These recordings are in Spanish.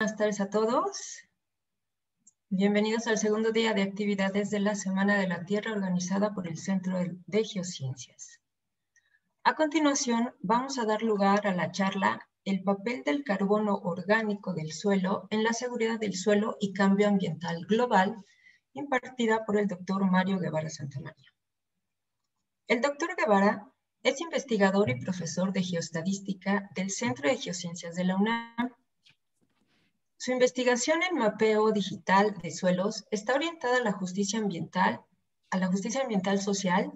Buenas tardes a todos. Bienvenidos al segundo día de actividades de la Semana de la Tierra organizada por el Centro de Geociencias. A continuación, vamos a dar lugar a la charla El papel del carbono orgánico del suelo en la seguridad del suelo y cambio ambiental global, impartida por el doctor Mario Guevara Santamaría. El doctor Guevara es investigador y profesor de geostadística del Centro de Geociencias de la UNAM su investigación en mapeo digital de suelos está orientada a la justicia ambiental, a la justicia ambiental social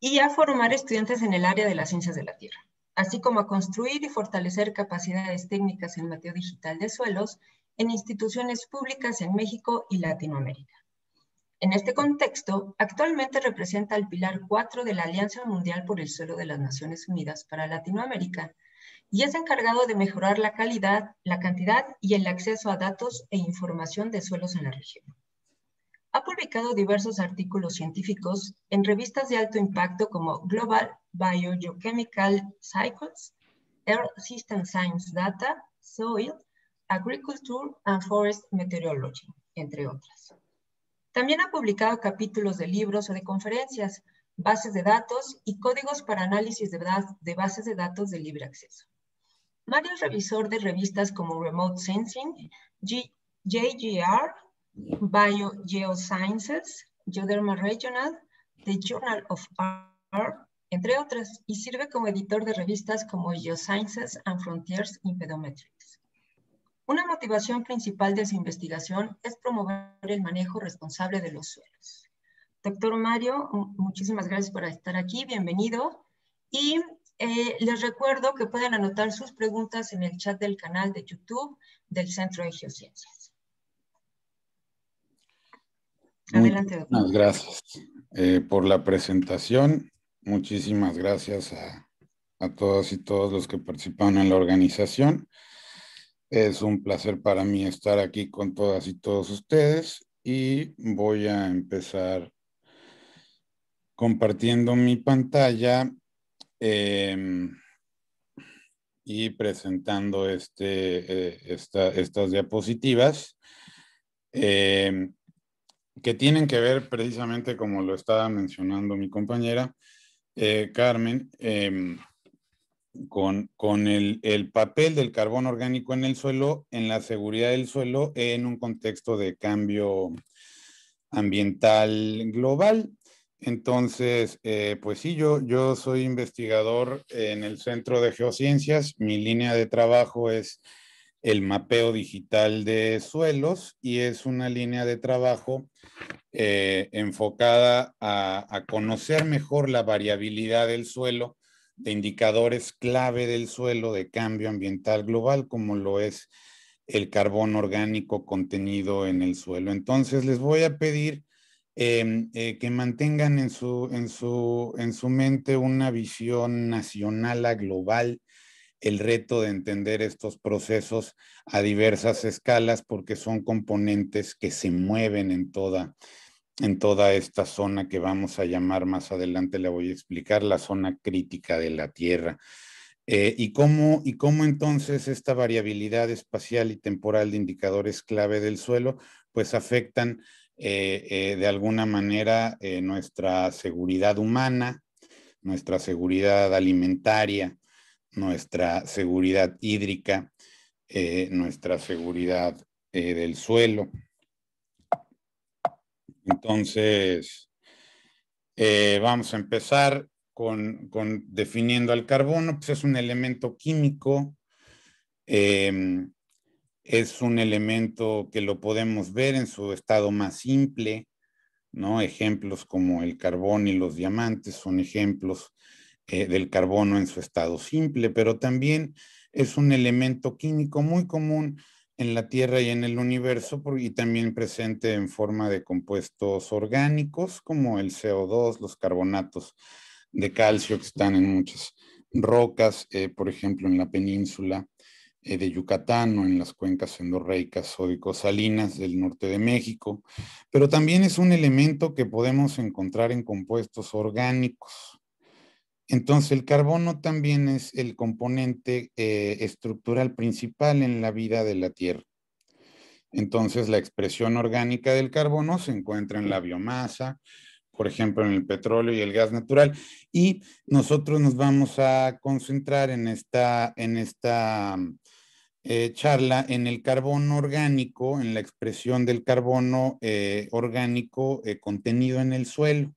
y a formar estudiantes en el área de las ciencias de la tierra, así como a construir y fortalecer capacidades técnicas en mapeo digital de suelos en instituciones públicas en México y Latinoamérica. En este contexto, actualmente representa el pilar 4 de la Alianza Mundial por el Suelo de las Naciones Unidas para Latinoamérica, y es encargado de mejorar la calidad, la cantidad y el acceso a datos e información de suelos en la región. Ha publicado diversos artículos científicos en revistas de alto impacto como Global Biogeochemical Cycles, Earth System Science Data, Soil, Agriculture and Forest Meteorology, entre otras. También ha publicado capítulos de libros o de conferencias, bases de datos y códigos para análisis de, de bases de datos de libre acceso. Mario es revisor de revistas como Remote Sensing, JGR, BioGeosciences, Geoderma Regional, The Journal of Art, entre otras, y sirve como editor de revistas como Geosciences and Frontiers in Pedometrics. Una motivación principal de su investigación es promover el manejo responsable de los suelos. Doctor Mario, muchísimas gracias por estar aquí, bienvenido. Y eh, les recuerdo que pueden anotar sus preguntas en el chat del canal de YouTube del Centro de Geociencias. Adelante, Muchas gracias eh, por la presentación. Muchísimas gracias a, a todas y todos los que participaron en la organización. Es un placer para mí estar aquí con todas y todos ustedes y voy a empezar compartiendo mi pantalla Em, y presentando este, eh, estas diapositivas em, que tienen que ver precisamente como lo estaba mencionando mi compañera eh, Carmen, em, con, el, el, papel del carbón orgánico en el suelo, en la seguridad del suelo en un contexto de cambio ambiental global. Entonces, eh, pues sí, yo, yo soy investigador en el Centro de Geociencias. Mi línea de trabajo es el mapeo digital de suelos y es una línea de trabajo eh, enfocada a, a, conocer mejor la variabilidad del suelo, de indicadores clave del suelo de cambio ambiental global, como lo es el carbón orgánico contenido en el suelo. Entonces, les voy a pedir Em, eh, que mantengan en su, en, en su mente una visión nacional a global, el reto de entender estos procesos a diversas escalas porque son componentes que se mueven en toda, en toda esta zona que vamos a llamar más adelante, la voy a explicar, la zona crítica de la Tierra. Eh, y, cómo, y cómo entonces esta variabilidad espacial y temporal de indicadores clave del suelo, pues afectan eh, eh, de alguna manera eh, nuestra seguridad humana, nuestra seguridad alimentaria, nuestra seguridad hídrica, nuestra seguridad del suelo. Entonces, vamos a empezar con, definiendo al carbono, pues es un elemento químico. Em, es un elemento que lo podemos ver en su estado más simple, ¿no? Ejemplos como el carbón y los diamantes son ejemplos eh, del carbono en su estado simple, pero también es un elemento químico muy común en la Tierra y en el universo y también presente en forma de compuestos orgánicos como el CO2, los carbonatos de calcio que están en muchas rocas, eh, por ejemplo en la península eh, de Yucatán o en las cuencas endorreicas o salinas del norte de México, pero también es un elemento que podemos encontrar en compuestos orgánicos. Entonces, el carbono también es el componente eh, estructural principal en la vida de la Tierra. Entonces, la expresión orgánica del carbono se encuentra en la biomasa, por ejemplo, en el petróleo y el gas natural. Y nosotros nos vamos a concentrar en esta, en esta eh, charla en el carbono orgánico, en la expresión del carbono eh, orgánico eh, contenido en el suelo,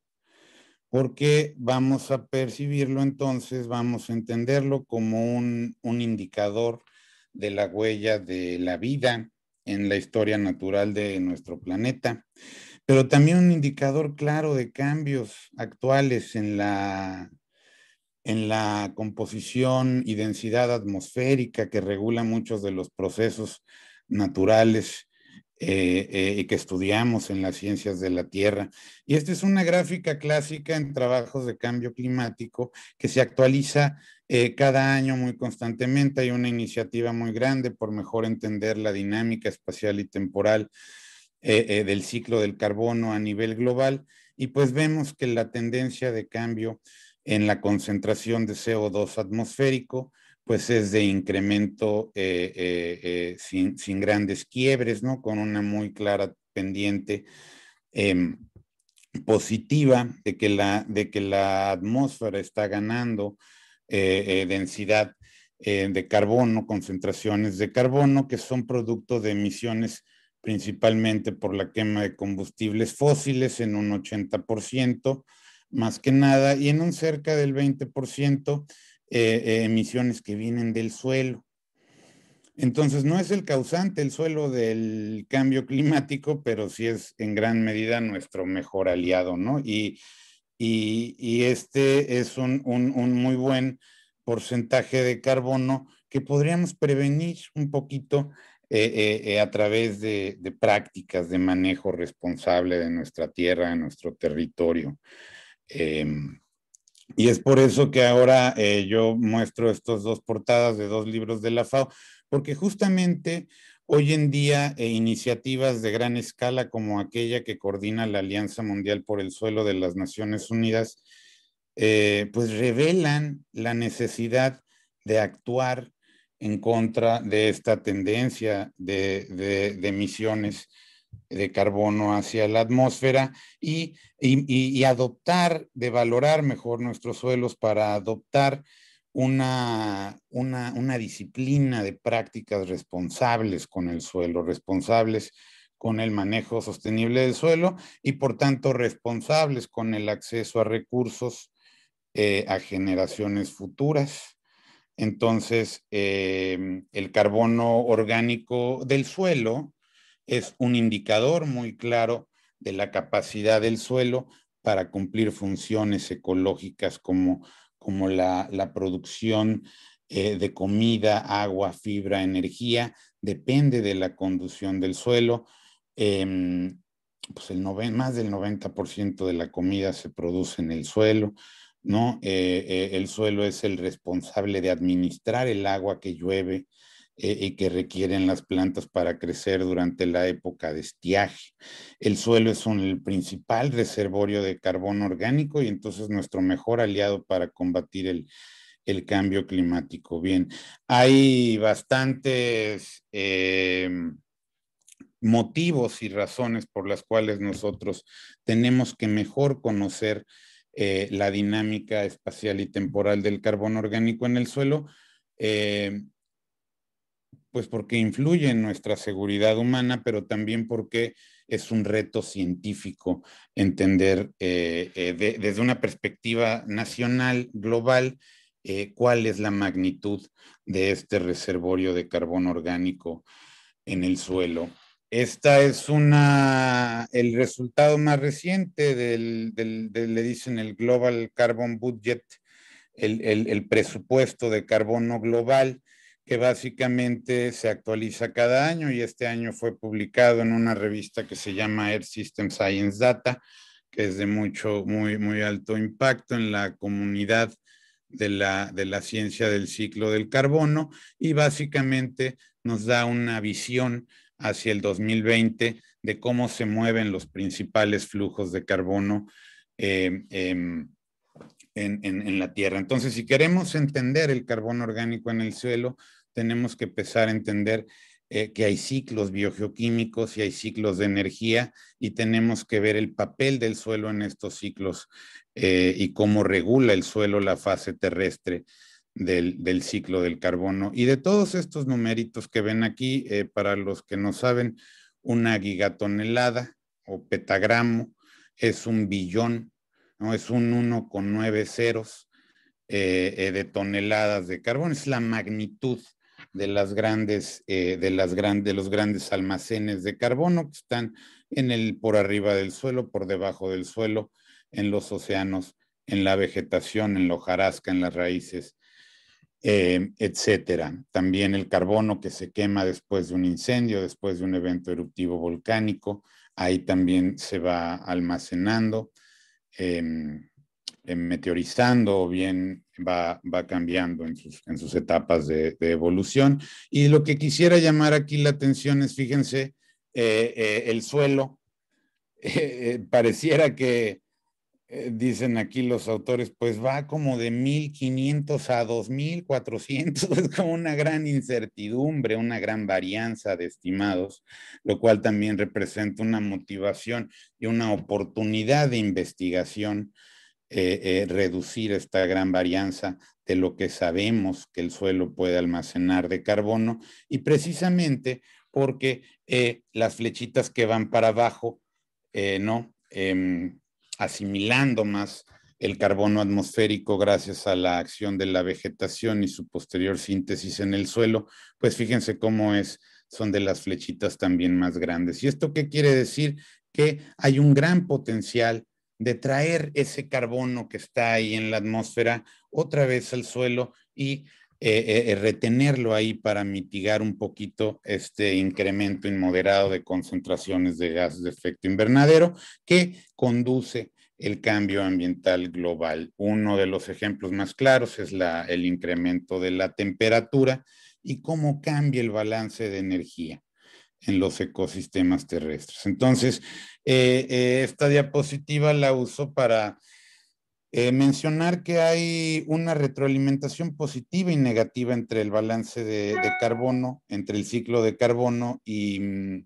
porque vamos a percibirlo entonces, vamos a entenderlo como un indicador de la huella de la vida en la historia natural de nuestro planeta, pero también un indicador claro de cambios actuales en la en la composición y densidad atmosférica que regula muchos de los procesos naturales eh, eh, y que estudiamos en las ciencias de la Tierra. Y esta es una gráfica clásica en trabajos de cambio climático que se actualiza eh, cada año muy constantemente. Hay una iniciativa muy grande por mejor entender la dinámica espacial y temporal del ciclo del carbono a nivel global. Y pues vemos que la tendencia de cambio en la concentración de CO2 atmosférico, pues es de incremento eh, eh, eh, sin, grandes quiebres, Con una muy clara pendiente em, positiva de que la atmósfera está ganando densidad de carbono, concentraciones de carbono, que son producto de emisiones principalmente por la quema de combustibles fósiles en un 80%, más que nada, y en un cerca del 20% eh, eh, emisiones que vienen del suelo. Entonces, no es el causante el suelo del cambio climático, pero sí es en gran medida nuestro mejor aliado, ¿no? Y, este es un, muy buen porcentaje de carbono que podríamos prevenir un poquito eh, a través de, prácticas de manejo responsable de nuestra tierra, de nuestro territorio. Em, y es por eso que ahora eh, yo muestro estas dos portadas de dos libros de la FAO, porque justamente hoy en día eh, iniciativas de gran escala como aquella que coordina la Alianza Mundial por el Suelo de las Naciones Unidas, eh, pues revelan la necesidad de actuar en contra de esta tendencia de, misiones. de emisiones de carbono hacia la atmósfera y, adoptar, de valorar mejor nuestros suelos para adoptar una, disciplina de prácticas responsables con el suelo, responsables con el manejo sostenible del suelo y por tanto responsables con el acceso a recursos eh, a generaciones futuras. Entonces, eh, el carbono orgánico del suelo es un indicador muy claro de la capacidad del suelo para cumplir funciones ecológicas como, como la, producción eh, de comida, agua, fibra, energía, depende de la conducción del suelo. Em, pues el más del 90% de la comida se produce en el suelo, ¿no? Eh, eh, el suelo es el responsable de administrar el agua que llueve, eh, y que requieren las plantas para crecer durante la época de estiaje. El suelo es un, el principal reservorio de carbono orgánico y entonces nuestro mejor aliado para combatir el, cambio climático. Bien, hay bastantes... Em, motivos y razones por las cuales nosotros tenemos que mejor conocer eh, la dinámica espacial y temporal del carbono orgánico en el suelo. Em, pues porque influye en nuestra seguridad humana, pero también porque es un reto científico entender eh, eh, desde una perspectiva nacional, global, eh, cuál es la magnitud de este reservorio de carbono orgánico en el suelo. Esta es una, el resultado más reciente del, le dicen el Global Carbon Budget, el presupuesto de carbono global, que básicamente se actualiza cada año y este año fue publicado en una revista que se llama Air System Science Data, que es de mucho, muy, muy alto impacto en la comunidad de la, de la ciencia del ciclo del carbono y básicamente nos da una visión hacia el 2020 de cómo se mueven los principales flujos de carbono eh, em, en, la tierra. Entonces, si queremos entender el carbono orgánico en el suelo, tenemos que empezar a entender eh, que hay ciclos biogeoquímicos y hay ciclos de energía y tenemos que ver el papel del suelo en estos ciclos eh, y cómo regula el suelo la fase terrestre del, ciclo del carbono. Y de todos estos numeritos que ven aquí, eh, para los que no saben, una gigatonelada o petagramo es un billón ¿no? Es un 1,9 con ceros eh, eh, de toneladas de carbono. Es la magnitud de las grandes, eh, de las los grandes almacenes de carbono que están en el, por arriba del suelo, por debajo del suelo, en los océanos, en la vegetación, en la hojarasca, en las raíces, etcétera. También el carbono que se quema después de un incendio, después de un evento eruptivo volcánico, ahí también se va almacenando. Em, em, meteorizando o bien va, va cambiando en sus, etapas de, evolución. Y lo que quisiera llamar aquí la atención es, fíjense, eh, eh, el suelo. Eh, pareciera que eh, dicen aquí los autores, pues va como de 1500 a 2400, es como una gran incertidumbre, una gran varianza de estimados, lo cual también representa una motivación y una oportunidad de investigación, eh, eh, reducir esta gran varianza de lo que sabemos que el suelo puede almacenar de carbono y precisamente porque las flechitas que van para abajo, ¿no? Em, asimilando más el carbono atmosférico gracias a la acción de la vegetación y su posterior síntesis en el suelo, pues fíjense cómo es, son de las flechitas también más grandes. ¿Y esto qué quiere decir? Que hay un gran potencial de traer ese carbono que está ahí en la atmósfera otra vez al suelo y eh, eh, eh, retenerlo ahí para mitigar un poquito este incremento inmoderado de concentraciones de gases de efecto invernadero que conduce el cambio ambiental global. Uno de los ejemplos más claros es el incremento de la temperatura y cómo cambia el balance de energía en los ecosistemas terrestres. Entonces, esta diapositiva la uso para eh, mencionar que hay una retroalimentación positiva y negativa entre el balance de, carbono, entre el ciclo de carbono y, mm,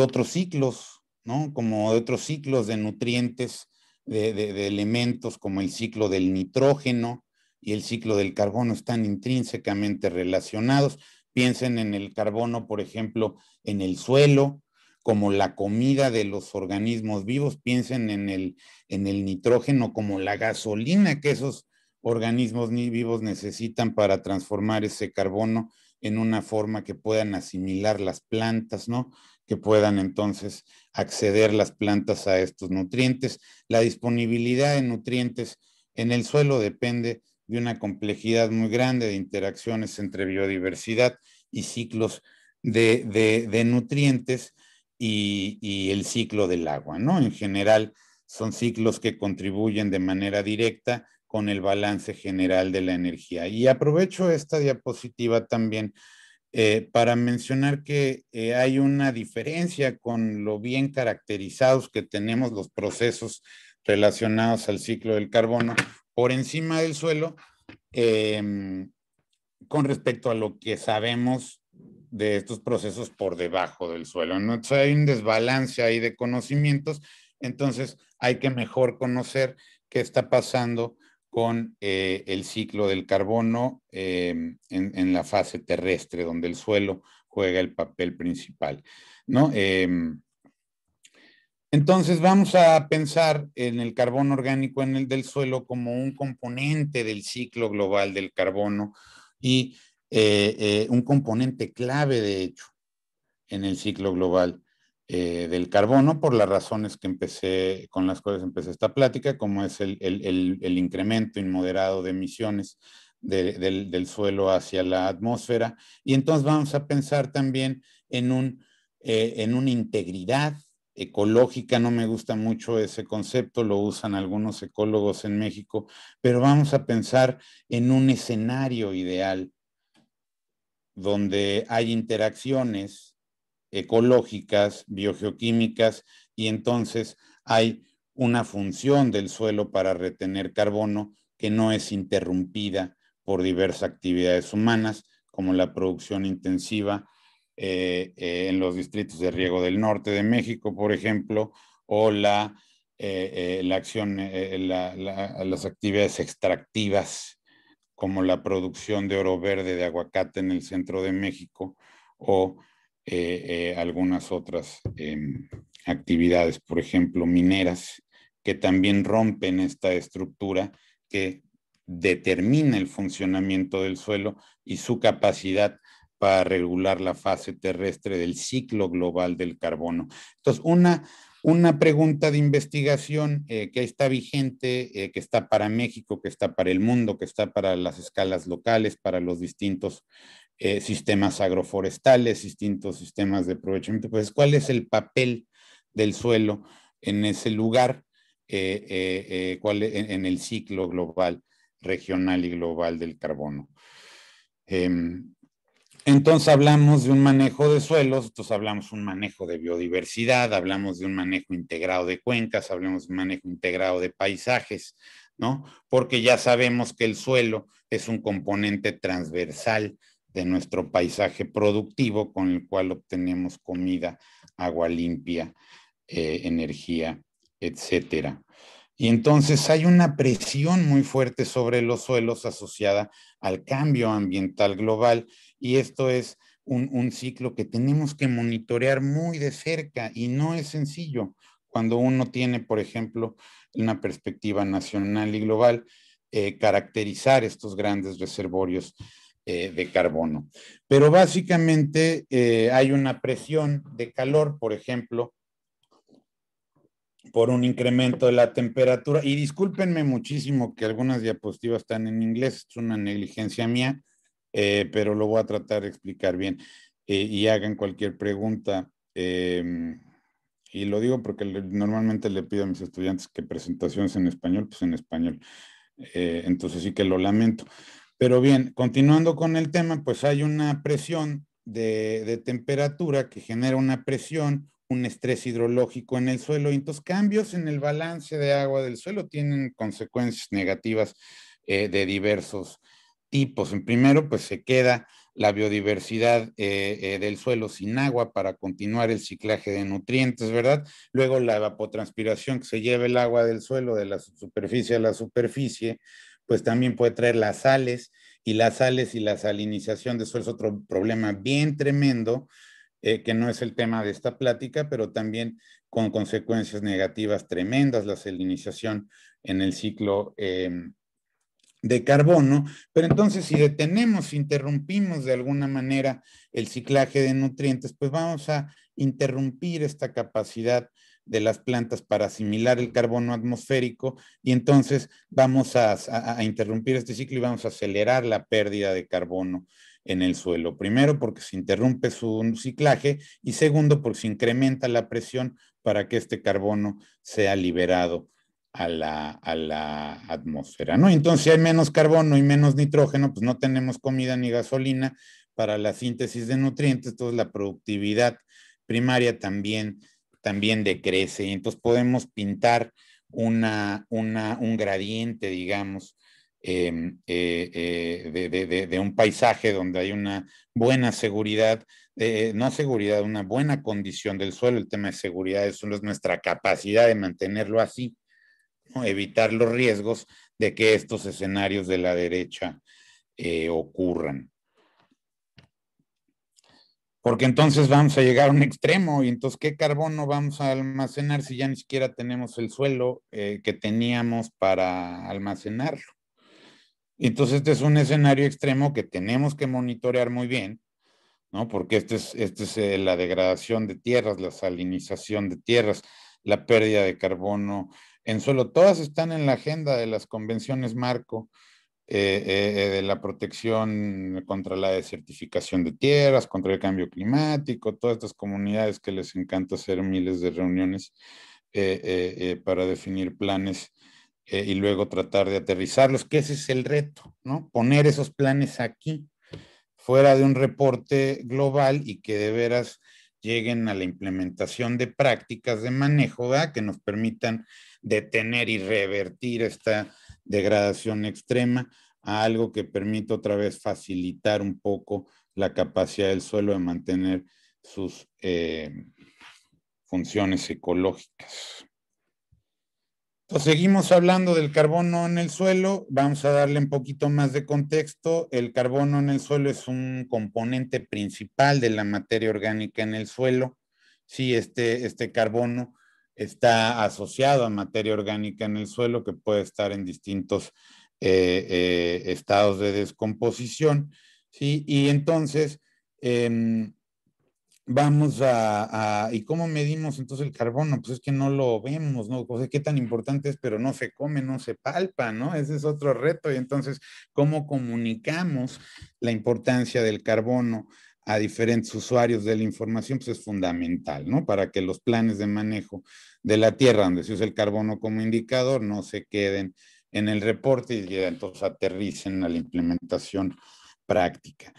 otros ciclos, ¿no? Como otros ciclos de nutrientes, de, elementos, como el ciclo del nitrógeno y el ciclo del carbono están intrínsecamente relacionados. Piensen en el carbono, por ejemplo, en el suelo, como la comida de los organismos vivos, piensen en el, nitrógeno como la gasolina que esos organismos vivos necesitan para transformar ese carbono en una forma que puedan asimilar las plantas, ¿no? Que puedan entonces acceder las plantas a estos nutrientes. La disponibilidad de nutrientes en el suelo depende de una complejidad muy grande de interacciones entre biodiversidad y ciclos de nutrientes y, el ciclo del agua, ¿no? En general son ciclos que contribuyen de manera directa con el balance general de la energía. Y aprovecho esta diapositiva también eh, para mencionar que eh, hay una diferencia con lo bien caracterizados que tenemos los procesos relacionados al ciclo del carbono por encima del suelo em, con respecto a lo que sabemos de estos procesos por debajo del suelo. ¿no? hay un desbalance ahí de conocimientos, entonces hay que mejor conocer qué está pasando con eh, el ciclo del carbono em, en, la fase terrestre, donde el suelo juega el papel principal. ¿no? Em, entonces vamos a pensar en el carbono orgánico en el del suelo como un componente del ciclo global del carbono y eh, eh, un componente clave, de hecho, en el ciclo global eh, del carbono, por las razones que empecé, con las cuales empecé esta plática, como es el, incremento inmoderado de emisiones del, suelo hacia la atmósfera. Y entonces vamos a pensar también en, un, en una integridad ecológica, no me gusta mucho ese concepto, lo usan algunos ecólogos en México, pero vamos a pensar en un escenario ideal donde hay interacciones ecológicas, biogeoquímicas, y entonces hay una función del suelo para retener carbono que no es interrumpida por diversas actividades humanas, como la producción intensiva eh, eh, en los distritos de riego del norte de México, por ejemplo, o la, eh, acción, las actividades extractivas como la producción de oro verde de aguacate en el centro de México o eh, eh, algunas otras em, actividades, por ejemplo, mineras, que también rompen esta estructura que determina el funcionamiento del suelo y su capacidad para regular la fase terrestre del ciclo global del carbono. Entonces, una, una pregunta de investigación eh, que está vigente, eh, que está para México, que está para el mundo, que está para las escalas locales, para los distintos eh, sistemas agroforestales, distintos sistemas de aprovechamiento, pues cuál es el papel del suelo en ese lugar, cuál, en, e, en, el ciclo global, regional y global del carbono. Em, entonces hablamos de un manejo de suelos, entonces hablamos de un manejo de biodiversidad, hablamos de un manejo integrado de cuencas, hablamos de un manejo integrado de paisajes, ¿no? Porque ya sabemos que el suelo es un componente transversal de nuestro paisaje productivo con el cual obtenemos comida, agua limpia, eh, energía, etcétera. Y entonces hay una presión muy fuerte sobre los suelos asociada al cambio ambiental global y esto es un, ciclo que tenemos que monitorear muy de cerca y no es sencillo cuando uno tiene, por ejemplo, una perspectiva nacional y global, eh, caracterizar estos grandes reservorios eh, de carbono. Pero básicamente eh, hay una presión de calor, por ejemplo, por un incremento de la temperatura. Y discúlpenme muchísimo que algunas diapositivas están en inglés, es una negligencia mía eh, pero lo voy a tratar de explicar bien. Eh, y hagan cualquier pregunta. Em, y lo digo porque normalmente le pido a mis estudiantes que presentaciones en español, pues en español. Eh, entonces sí que lo lamento. Pero bien, continuando con el tema, pues hay una presión de, temperatura que genera una presión, un estrés hidrológico en el suelo y entonces cambios en el balance de agua del suelo tienen consecuencias negativas de diversos tipos. Pues, en primero, pues se queda la biodiversidad eh, eh, del suelo sin agua para continuar el ciclaje de nutrientes, ¿verdad? Luego la evapotranspiración que se lleva el agua del suelo de la superficie a la superficie, pues también puede traer las sales y las sales y la salinización de suelo es otro problema bien tremendo eh, que no es el tema de esta plática, pero también con consecuencias negativas tremendas, la salinización en el ciclo em, de carbono, pero entonces si detenemos, interrumpimos de alguna manera el ciclaje de nutrientes, pues vamos a interrumpir esta capacidad de las plantas para asimilar el carbono atmosférico y entonces vamos a, a, interrumpir este ciclo y vamos a acelerar la pérdida de carbono en el suelo. Primero, porque se interrumpe su ciclaje y segundo, porque se incrementa la presión para que este carbono sea liberado a la, atmósfera, ¿no? Entonces, si hay menos carbono y menos nitrógeno, pues no tenemos comida ni gasolina para la síntesis de nutrientes, entonces la productividad primaria también, también decrece. Y entonces podemos pintar una, un gradiente, digamos, em, eh, eh, de, de, un paisaje donde hay una buena seguridad, eh, no seguridad, una buena condición del suelo. El tema de seguridad es nuestra capacidad de mantenerlo así evitar los riesgos de que estos escenarios de la derecha eh, ocurran. Porque entonces vamos a llegar a un extremo y entonces qué carbono vamos a almacenar si ya ni siquiera tenemos el suelo eh, que teníamos para almacenarlo. Entonces este es un escenario extremo que tenemos que monitorear muy bien, ¿no? Porque este es, este es eh, la degradación de tierras, la salinización de tierras, la pérdida de carbono en suelo. Todas están en la agenda de las convenciones marco eh, eh, eh, de la protección contra la desertificación de tierras, contra el cambio climático, todas estas comunidades que les encanta hacer miles de reuniones para definir planes y luego tratar de aterrizarlos, que ese es el reto, ¿no? Poner esos planes aquí, fuera de un reporte global y que de veras lleguen a la implementación de prácticas de manejo, Que nos permitan detener y revertir esta degradación extrema a algo que permite otra vez facilitar un poco la capacidad del suelo de mantener sus eh, funciones ecológicas. Entonces, seguimos hablando del carbono en el suelo, vamos a darle un poquito más de contexto. El carbono en el suelo es un componente principal de la materia orgánica en el suelo. Sí, este, este carbono está asociado a materia orgánica en el suelo que puede estar en distintos eh, eh, estados de descomposición. ¿sí? Y entonces, em, vamos a, ¿Y cómo medimos entonces el carbono? Pues es que no lo vemos, ¿no? O qué tan importante es, pero no se come, no se palpa, ¿no? Ese es otro reto. Y entonces, ¿cómo comunicamos la importancia del carbono? a diferentes usuarios de la información, pues es fundamental, ¿no? Para que los planes de manejo de la tierra, donde se usa el carbono como indicador, no se queden en el reporte y entonces aterricen a la implementación práctica.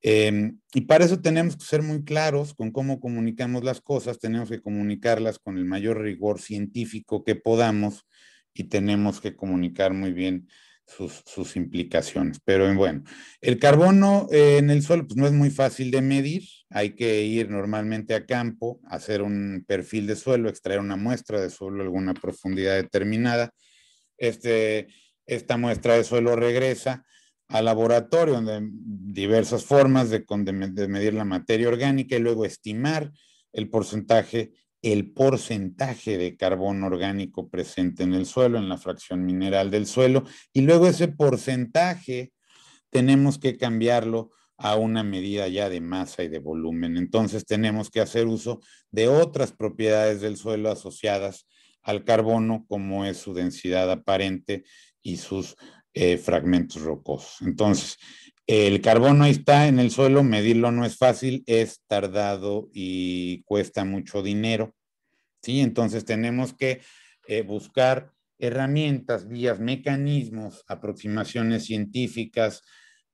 Em, y para eso tenemos que ser muy claros con cómo comunicamos las cosas, tenemos que comunicarlas con el mayor rigor científico que podamos y tenemos que comunicar muy bien sus, implicaciones. Pero bueno, el carbono eh, en el suelo pues, no es muy fácil de medir. Hay que ir normalmente a campo, hacer un perfil de suelo, extraer una muestra de suelo alguna profundidad determinada. Este, esta muestra de suelo regresa al laboratorio, donde diversas formas de medir la materia orgánica y luego estimar el porcentaje el porcentaje de carbono orgánico presente en el suelo, en la fracción mineral del suelo, y luego ese porcentaje tenemos que cambiarlo a una medida ya de masa y de volumen. Entonces tenemos que hacer uso de otras propiedades del suelo asociadas al carbono, como es su densidad aparente y sus eh, fragmentos rocosos. Entonces, el carbono está en el suelo, medirlo no es fácil, es tardado y cuesta mucho dinero. ¿sí? Entonces tenemos que eh, buscar herramientas, vías, mecanismos, aproximaciones científicas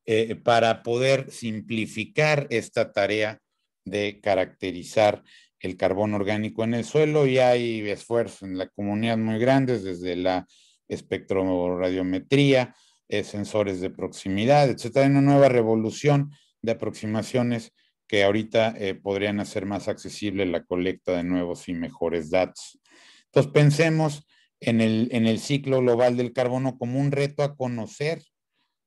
eh, para poder simplificar esta tarea de caracterizar el carbón orgánico en el suelo y hay esfuerzos en la comunidad muy grandes desde la espectroradiometría, eh, sensores de proximidad, etcétera. en una nueva revolución de aproximaciones que ahorita eh, podrían hacer más accesible la colecta de nuevos y mejores datos. Entonces pensemos en el, ciclo global del carbono como un reto a conocer,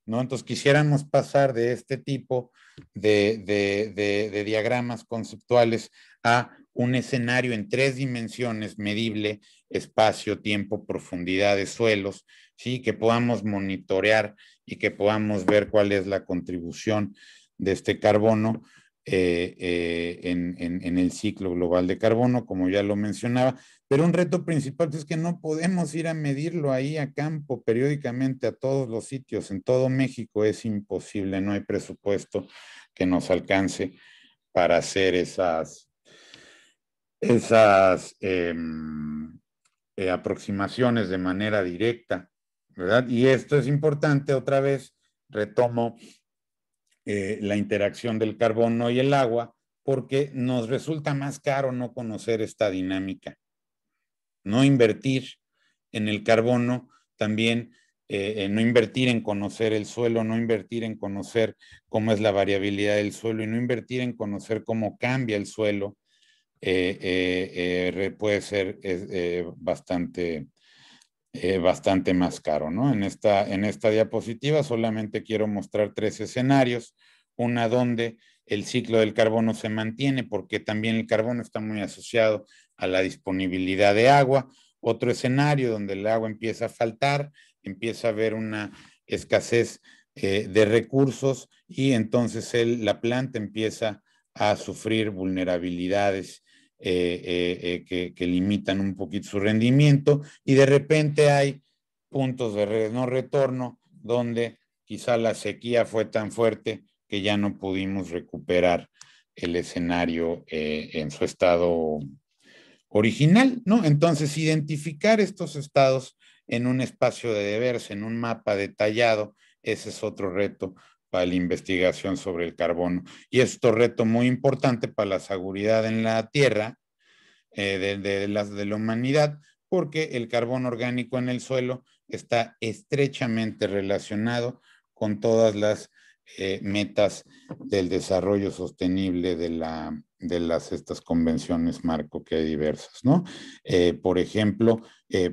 ¿no? Entonces quisiéramos pasar de este tipo de diagramas conceptuales a un escenario en tres dimensiones medible, espacio, tiempo, profundidad de suelos, ¿sí? que podamos monitorear y que podamos ver cuál es la contribución de este carbono eh, eh, en, el ciclo global de carbono, como ya lo mencionaba. Pero un reto principal es que no podemos ir a medirlo ahí a campo periódicamente a todos los sitios. En todo México es imposible, no hay presupuesto que nos alcance para hacer esas, esas em, eh, aproximaciones de manera directa, ¿verdad? Y esto es importante, otra vez retomo eh, la interacción del carbono y el agua, porque nos resulta más caro no conocer esta dinámica, no invertir en el carbono también eh, no invertir en conocer el suelo, no invertir en conocer cómo es la variabilidad del suelo y no invertir en conocer cómo cambia el suelo eh, eh, eh, puede ser bastante, bastante más caro. En, esta, en esta diapositiva solamente quiero mostrar tres escenarios, una donde el ciclo del carbono se mantiene porque también el carbono está muy asociado a la disponibilidad de agua. Otro escenario donde el agua empieza a faltar, empieza a haber una escasez de recursos y entonces la planta empieza a sufrir vulnerabilidades eh, eh, eh, que, limitan un poquito su rendimiento y de repente hay puntos de no retorno donde quizá la sequía fue tan fuerte que ya no pudimos recuperar el escenario en su estado original, ¿no? Entonces, identificar estos estados en un espacio de deberse, en un mapa detallado, ese es otro reto para la investigación sobre el carbono. Y esto reto muy importante para la seguridad en la Tierra eh, de, las, de la humanidad, porque el carbono orgánico en el suelo está estrechamente relacionado con todas las eh, metas del desarrollo sostenible de, la, de las, estas convenciones marco que hay diversas, ¿no? Eh, por ejemplo,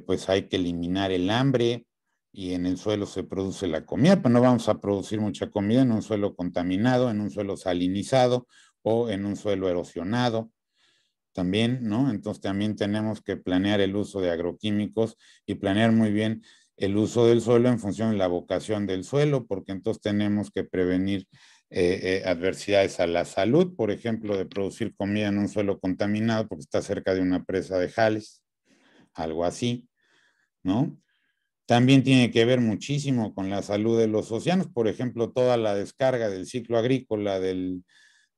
pues hay que eliminar el hambre, y en el suelo se produce la comida, pero no vamos a producir mucha comida en un suelo contaminado, en un suelo salinizado o en un suelo erosionado. También, ¿no? Entonces también tenemos que planear el uso de agroquímicos y planear muy bien el uso del suelo en función de la vocación del suelo, porque entonces tenemos que prevenir eh, eh, adversidades a la salud, por ejemplo, de producir comida en un suelo contaminado porque está cerca de una presa de jales, algo así, ¿no? También tiene que ver muchísimo con la salud de los océanos, por ejemplo, toda la descarga del ciclo agrícola del,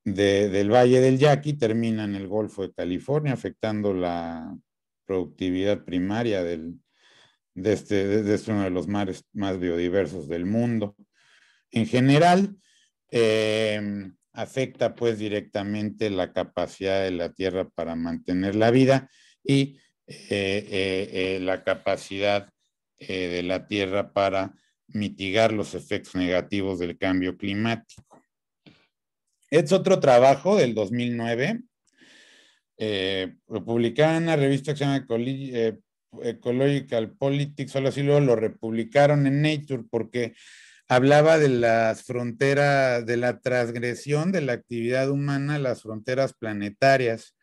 Valle del Yaqui termina en el Golfo de California, afectando la productividad primaria del, de, este, este uno de los mares más biodiversos del mundo. En general, eh, afecta pues directamente la capacidad de la Tierra para mantener la vida y eh, eh, la capacidad eh, de la Tierra para mitigar los efectos negativos del cambio climático. Es otro trabajo del 2009. Eh, lo en una revista que se llama eh, Ecological Politics, solo así, luego lo republicaron en Nature porque hablaba de las fronteras, de la transgresión de la actividad humana a las fronteras planetarias.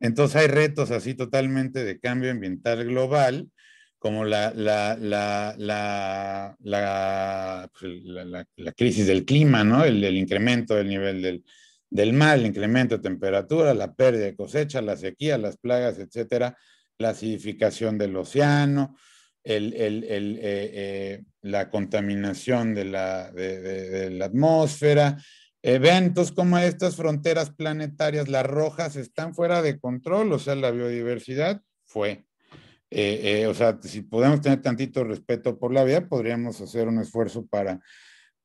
Entonces hay retos así totalmente de cambio ambiental global como la, pues, la, la, la, crisis del clima, el, incremento del nivel del, del mar, el incremento de temperatura, la pérdida de cosecha, la sequía, las plagas, etcétera, la acidificación del océano, eh, eh, la contaminación de la atmósfera. Eventos eh, como estas fronteras planetarias, las rojas, están fuera de control, o sea, la biodiversidad fue eh, eh, o sea, si podemos tener tantito respeto por la vida, podríamos hacer un esfuerzo para,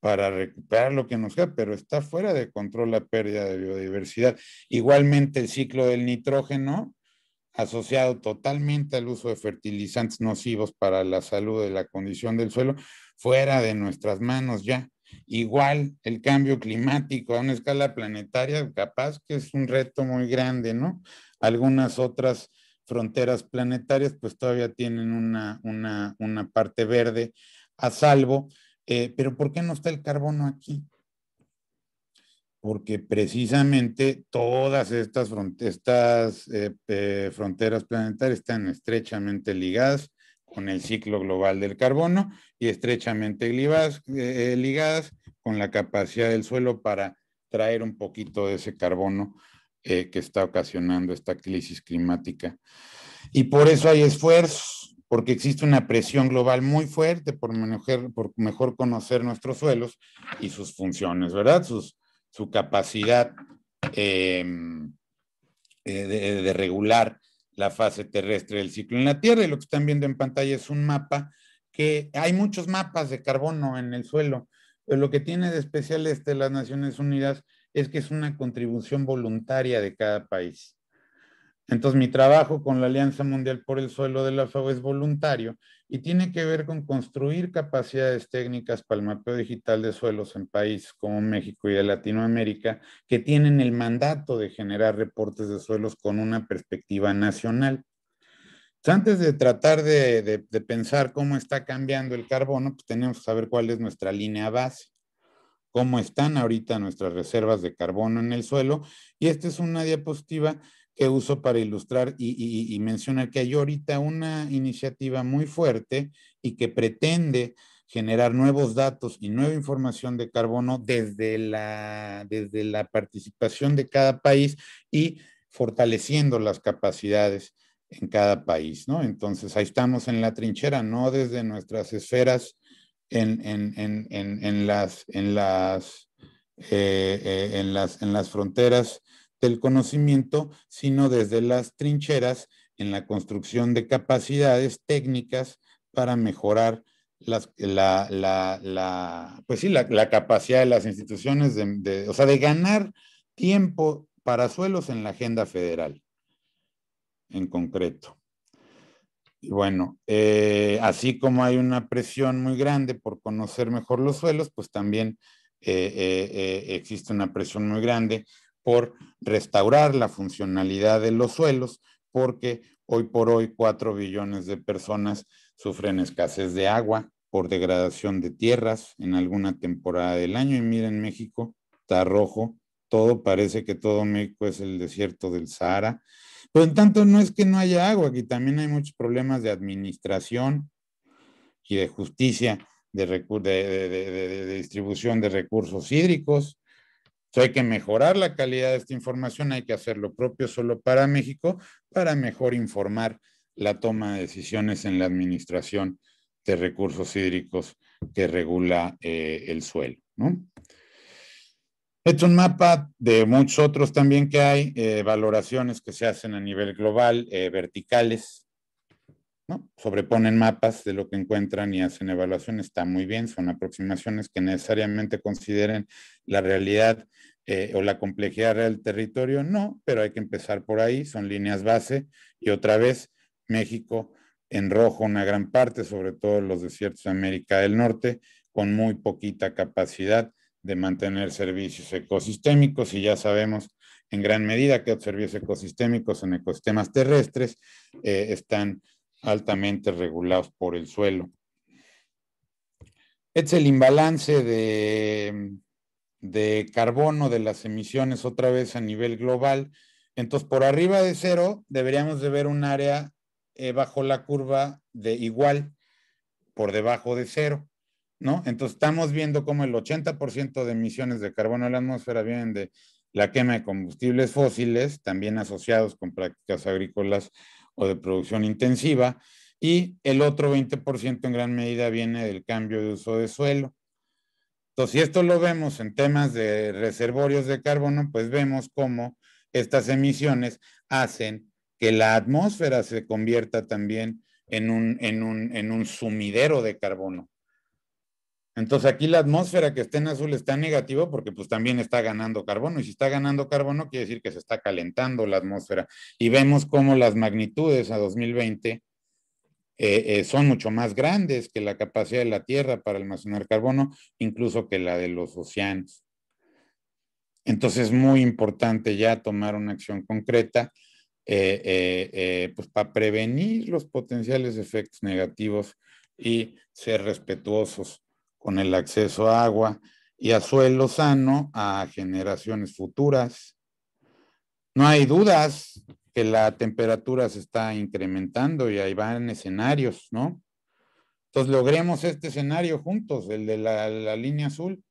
para recuperar lo que nos queda, pero está fuera de control la pérdida de biodiversidad. Igualmente el ciclo del nitrógeno, asociado totalmente al uso de fertilizantes nocivos para la salud de la condición del suelo, fuera de nuestras manos ya. Igual el cambio climático a una escala planetaria, capaz que es un reto muy grande, ¿no? Algunas otras fronteras planetarias, pues todavía tienen una, una, una parte verde a salvo. Eh, pero ¿por qué no está el carbono aquí? Porque precisamente todas estas, eh, fronteras planetarias están estrechamente ligadas con el ciclo global del carbono y estrechamente eh, ligadas con la capacidad del suelo para traer un poquito de ese carbono eh, que está ocasionando esta crisis climática. Y por eso hay esfuerzos, porque existe una presión global muy fuerte por mejor, por mejor conocer nuestros suelos y sus funciones, ¿verdad? Sus, su capacidad em, eh, de, regular la fase terrestre del ciclo en la Tierra. Y lo que están viendo en pantalla es un mapa que hay muchos mapas de carbono en el suelo, pero lo que tiene de especial este las Naciones Unidas es que es una contribución voluntaria de cada país. Entonces, mi trabajo con la Alianza Mundial por el Suelo de la FAO es voluntario y tiene que ver con construir capacidades técnicas para el mapeo digital de suelos en países como México y de Latinoamérica que tienen el mandato de generar reportes de suelos con una perspectiva nacional. antes de tratar de, pensar cómo está cambiando el carbono, pues tenemos que saber cuál es nuestra línea base cómo están ahorita nuestras reservas de carbono en el suelo. Y esta es una diapositiva que uso para ilustrar y, mencionar que hay ahorita una iniciativa muy fuerte y que pretende generar nuevos datos y nueva información de carbono desde la, desde la participación de cada país y fortaleciendo las capacidades en cada país, ¿no? Entonces ahí estamos en la trinchera, no desde nuestras esferas en, las, fronteras del conocimiento, sino desde las trincheras en la construcción de capacidades técnicas para mejorar pues la, capacidad de las instituciones, o sea, de ganar tiempo para suelos en la agenda federal, en concreto bueno, eh, así como hay una presión muy grande por conocer mejor los suelos, pues también eh, eh, existe una presión muy grande por restaurar la funcionalidad de los suelos, porque hoy por hoy cuatro billones de personas sufren escasez de agua por degradación de tierras en alguna temporada del año. Y miren, México está rojo, todo parece que todo México es el desierto del Sahara. Pero en tanto no es que no haya agua, aquí también hay muchos problemas de administración y de justicia, de, distribución de recursos hídricos. hay que mejorar la calidad de esta información, hay que hacer lo propio solo para México para mejor informar la toma de decisiones en la administración de recursos hídricos que regula eh, el suelo. ¿no? Es un mapa de muchos otros también que hay, eh, valoraciones que se hacen a nivel global, eh, verticales, ¿no? Sobreponen mapas de lo que encuentran y hacen evaluación, está muy bien, son aproximaciones que necesariamente consideren la realidad eh, o la complejidad real del territorio, no, pero hay que empezar por ahí, son líneas base y otra vez México en rojo una gran parte, sobre todo los desiertos de América del Norte, con muy poquita capacidad de mantener servicios ecosistémicos y ya sabemos en gran medida que los servicios ecosistémicos en ecosistemas terrestres eh, están altamente regulados por el suelo. es el imbalance de, de carbono de las emisiones otra vez a nivel global. Entonces, por arriba de cero deberíamos de ver un área eh, bajo la curva de igual, por debajo de cero. ¿no? Entonces estamos viendo cómo el 80% de emisiones de carbono en la atmósfera vienen de la quema de combustibles fósiles, también asociados con prácticas agrícolas o de producción intensiva, y el otro 20% en gran medida viene del cambio de uso de suelo. Entonces, si esto lo vemos en temas de reservorios de carbono, pues vemos cómo estas emisiones hacen que la atmósfera se convierta también en un, en un sumidero de carbono. Entonces aquí la atmósfera que está en azul está negativa porque pues también está ganando carbono y si está ganando carbono quiere decir que se está calentando la atmósfera y vemos cómo las magnitudes a 2020 eh, eh, son mucho más grandes que la capacidad de la Tierra para almacenar carbono, incluso que la de los océanos. Entonces es muy importante ya tomar una acción concreta eh, pues para prevenir los potenciales efectos negativos y ser respetuosos con el acceso a agua y a suelo sano a generaciones futuras. No hay dudas que la temperatura se está incrementando y ahí van escenarios, ¿no? Entonces logremos este escenario juntos, el de la, línea azul,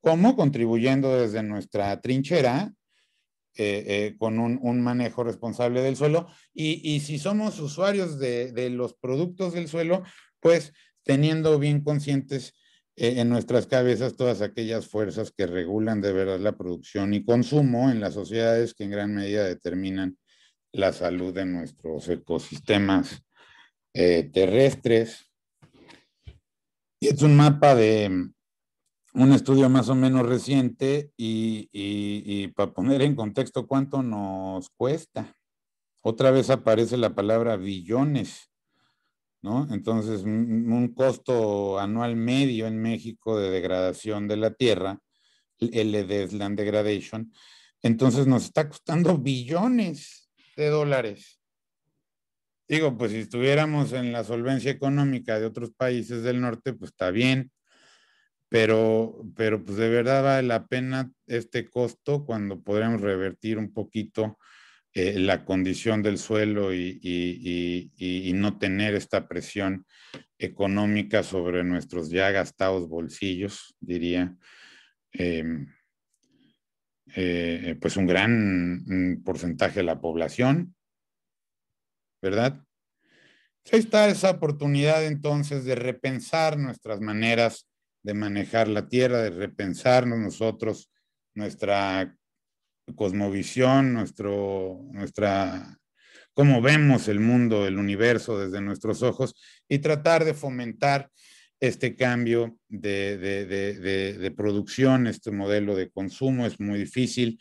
como contribuyendo desde nuestra trinchera eh, eh, con un, manejo responsable del suelo. Y, si somos usuarios de, los productos del suelo, pues teniendo bien conscientes eh, en nuestras cabezas todas aquellas fuerzas que regulan de verdad la producción y consumo en las sociedades que en gran medida determinan la salud de nuestros ecosistemas eh, terrestres. Y es un mapa de mm, un estudio más o menos reciente y para poner en contexto cuánto nos cuesta. Otra vez aparece la palabra billones entonces, un costo anual medio en México de degradación de la tierra, LDS Land Degradation, entonces nos está costando billones de dólares. Digo, pues si estuviéramos en la solvencia económica de otros países del norte, pues está bien, pero, pero pues de verdad vale la pena este costo cuando podríamos revertir un poquito eh, la condición del suelo y, no tener esta presión económica sobre nuestros ya gastados bolsillos, diría, em, eh, pues un gran mm, porcentaje de la población, ¿verdad? Pues ahí está esa oportunidad entonces de repensar nuestras maneras de manejar la tierra, de repensarnos nosotros, nuestra cosmovisión, nuestro, nuestra, cómo vemos el mundo, el universo desde nuestros ojos y tratar de fomentar este cambio de, producción, este modelo de consumo. Es muy difícil,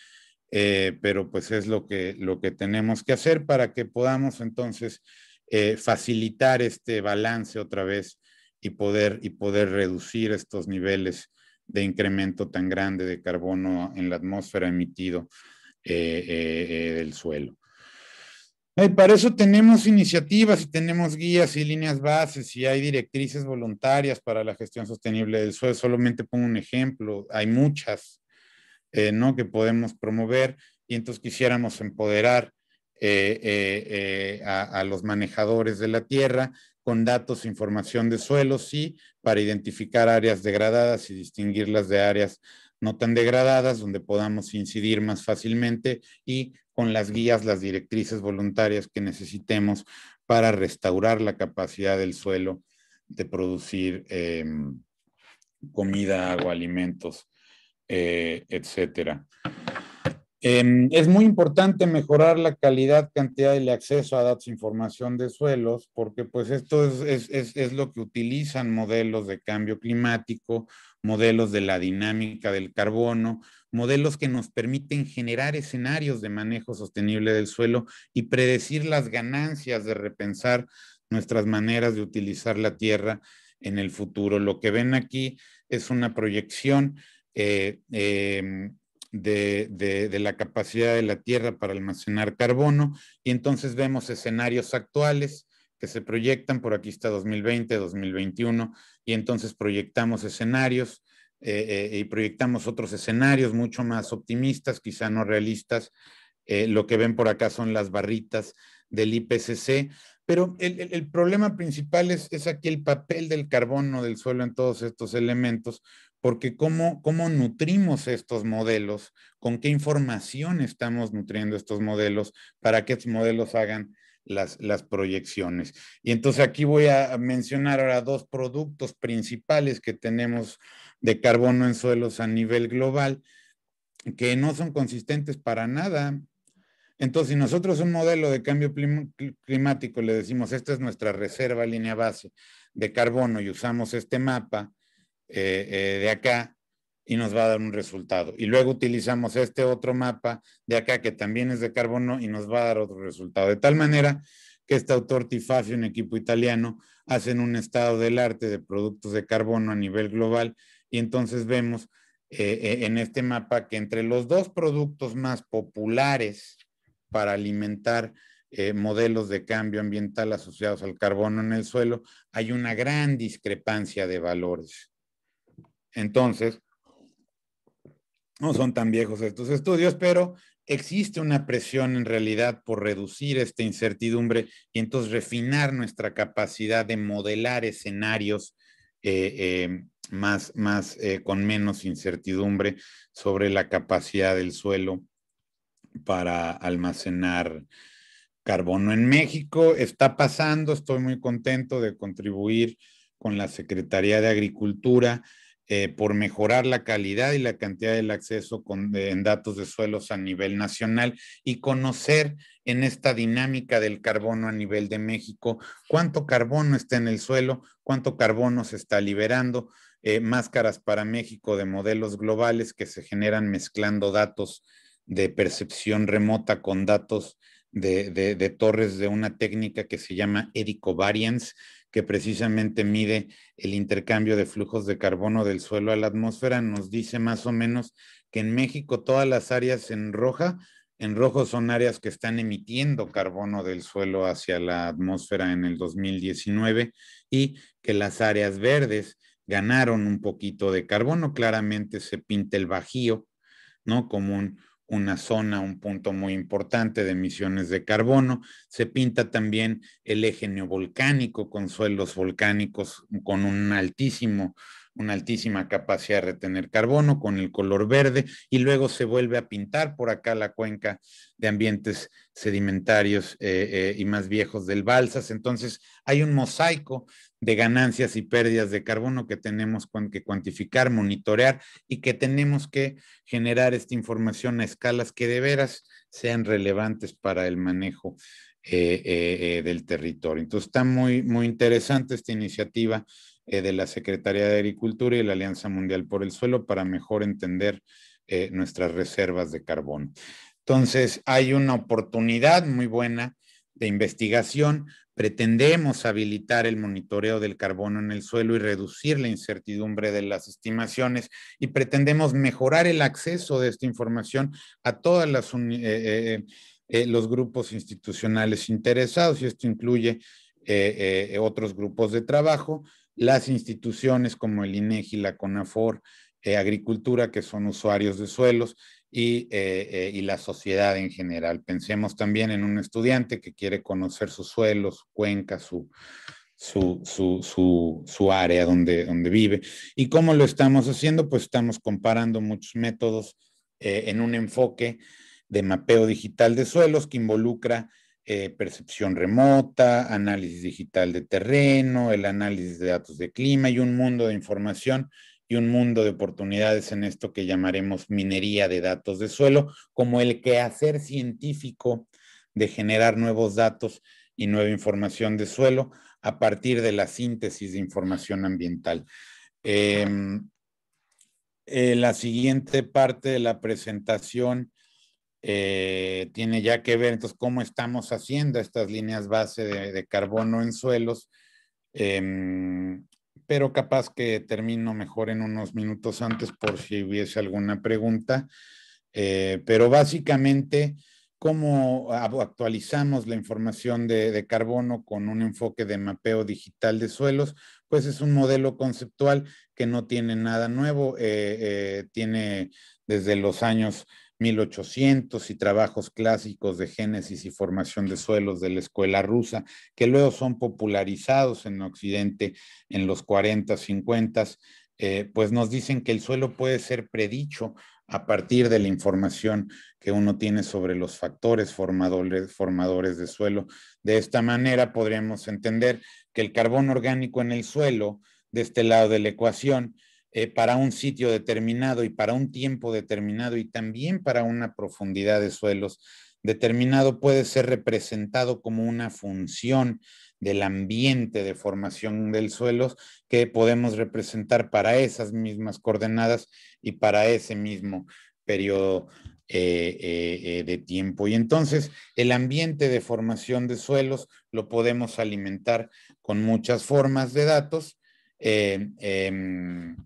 eh, pero pues es lo que, lo que tenemos que hacer para que podamos entonces eh, facilitar este balance otra vez y poder, y poder reducir estos niveles de incremento tan grande de carbono en la atmósfera emitido eh, eh, eh, del suelo. para eso tenemos iniciativas y tenemos guías y líneas bases y hay directrices voluntarias para la gestión sostenible del suelo. Solamente pongo un ejemplo, hay muchas que podemos promover y entonces quisiéramos empoderar a, los manejadores de la tierra con datos e información de suelos y para identificar áreas degradadas y distinguirlas de áreas no tan degradadas, donde podamos incidir más fácilmente y con las guías, las directrices voluntarias que necesitemos para restaurar la capacidad del suelo de producir em, comida, agua, alimentos, eh, etcétera. Em, es muy importante mejorar la calidad, cantidad y el acceso a datos, e información de suelos, porque pues esto es, lo que utilizan modelos de cambio climático, modelos de la dinámica del carbono, modelos que nos permiten generar escenarios de manejo sostenible del suelo y predecir las ganancias de repensar nuestras maneras de utilizar la tierra en el futuro. Lo que ven aquí es una proyección. Eh, em, de, la capacidad de la Tierra para almacenar carbono y entonces vemos escenarios actuales que se proyectan, por aquí está 2020, 2021, y entonces proyectamos escenarios eh, eh, y proyectamos otros escenarios mucho más optimistas, quizá no realistas. Eh, lo que ven por acá son las barritas del IPCC, pero el, problema principal es aquí el papel del carbono del suelo en todos estos elementos, porque cómo, nutrimos estos modelos, con qué información estamos nutriendo estos modelos para que estos modelos hagan las, las proyecciones. Y entonces aquí voy a mencionar ahora dos productos principales que tenemos de carbono en suelos a nivel global que no son consistentes para nada. Entonces, si nosotros un modelo de cambio climático le decimos, esta es nuestra reserva línea base de carbono y usamos este mapa, eh, eh, de acá y nos va a dar un resultado. Y luego utilizamos este otro mapa de acá que también es de carbono y nos va a dar otro resultado. De tal manera que este autor Tifafio, un equipo italiano, hacen un estado del arte de productos de carbono a nivel global y entonces vemos eh, en este mapa que entre los dos productos más populares para alimentar modelos de cambio ambiental asociados al carbono en el suelo, hay una gran discrepancia de valores. Entonces, no son tan viejos estos estudios, pero existe una presión en realidad por reducir esta incertidumbre y entonces refinar nuestra capacidad de modelar escenarios eh, eh, más, más eh, con menos incertidumbre sobre la capacidad del suelo para almacenar carbono en México. Está pasando, estoy muy contento de contribuir con la Secretaría de Agricultura eh, por mejorar la calidad y la cantidad del acceso en datos de suelos a nivel nacional y conocer en esta dinámica del carbono a nivel de México cuánto carbono está en el suelo, cuánto carbono se está liberando, eh, máscaras para México de modelos globales que se generan mezclando datos de percepción remota con datos de, de torres de una técnica que se llama Edico Variance que precisamente mide el intercambio de flujos de carbono del suelo a la atmósfera, nos dice más o menos que en México todas las áreas en roja, en rojo son áreas que están emitiendo carbono del suelo hacia la atmósfera en el 2019 y que las áreas verdes ganaron un poquito de carbono. Claramente se pinta el bajío, ¿no? Como un, una zona, un punto muy importante de emisiones de carbono. Se pinta también el eje neovolcánico con suelos volcánicos con una altísima capacidad de retener carbono con el color verde y luego se vuelve a pintar por acá la cuenca de ambientes sedimentarios eh, eh, y más viejos del Balsas. Entonces hay un mosaico de ganancias y pérdidas de carbono que tenemos que cuantificar, monitorear y que tenemos que generar esta información a escalas que de veras sean relevantes para el manejo eh, eh, eh, del territorio. Entonces está muy, muy interesante esta iniciativa de la Secretaría de Agricultura y la Alianza Mundial por el Suelo para mejor entender nuestras reservas de carbono. Entonces hay una oportunidad muy buena de investigación, pretendemos habilitar el monitoreo del carbono en el suelo y reducir la incertidumbre de las estimaciones y pretendemos mejorar el acceso de esta información a todos eh, eh, eh, los grupos institucionales interesados, y esto incluye otros grupos de trabajo, las instituciones como el INEGI, la CONAFOR, Agricultura, que son usuarios de suelos, eh, eh, y, la sociedad en general. Pensemos también en un estudiante que quiere conocer su suelo, su cuenca, su, su, su, su área donde, donde, vive. ¿Y cómo lo estamos haciendo? Pues estamos comparando muchos métodos eh, en un enfoque de mapeo digital de suelos que involucra percepción remota, análisis digital de terreno, el análisis de datos de clima y un mundo de información un mundo de oportunidades en esto que llamaremos minería de datos de suelo, como el quehacer científico de generar nuevos datos y nueva información de suelo a partir de la síntesis de información ambiental. Em, eh, la siguiente parte de la presentación eh, tiene ya que ver, entonces, cómo estamos haciendo estas líneas base de, carbono en suelos. Em, pero capaz que termino mejor en unos minutos antes por si hubiese alguna pregunta. Eh, pero básicamente, ¿cómo actualizamos la información de, carbono con un enfoque de mapeo digital de suelos? Pues es un modelo conceptual que no tiene nada nuevo, eh, eh, tiene desde los años 1800 y trabajos clásicos de génesis y formación de suelos de la escuela rusa, que luego son popularizados en Occidente en los 40, 50, eh, pues nos dicen que el suelo puede ser predicho a partir de la información que uno tiene sobre los factores formadores, formadores de suelo. De esta manera podríamos entender que el carbón orgánico en el suelo, de este lado de la ecuación, eh, para un sitio determinado y para un tiempo determinado y también para una profundidad de suelos determinado puede ser representado como una función del ambiente de formación del suelo que podemos representar para esas mismas coordenadas y para ese mismo periodo eh, eh, de tiempo. Y entonces el ambiente de formación de suelos lo podemos alimentar con muchas formas de datos. Em,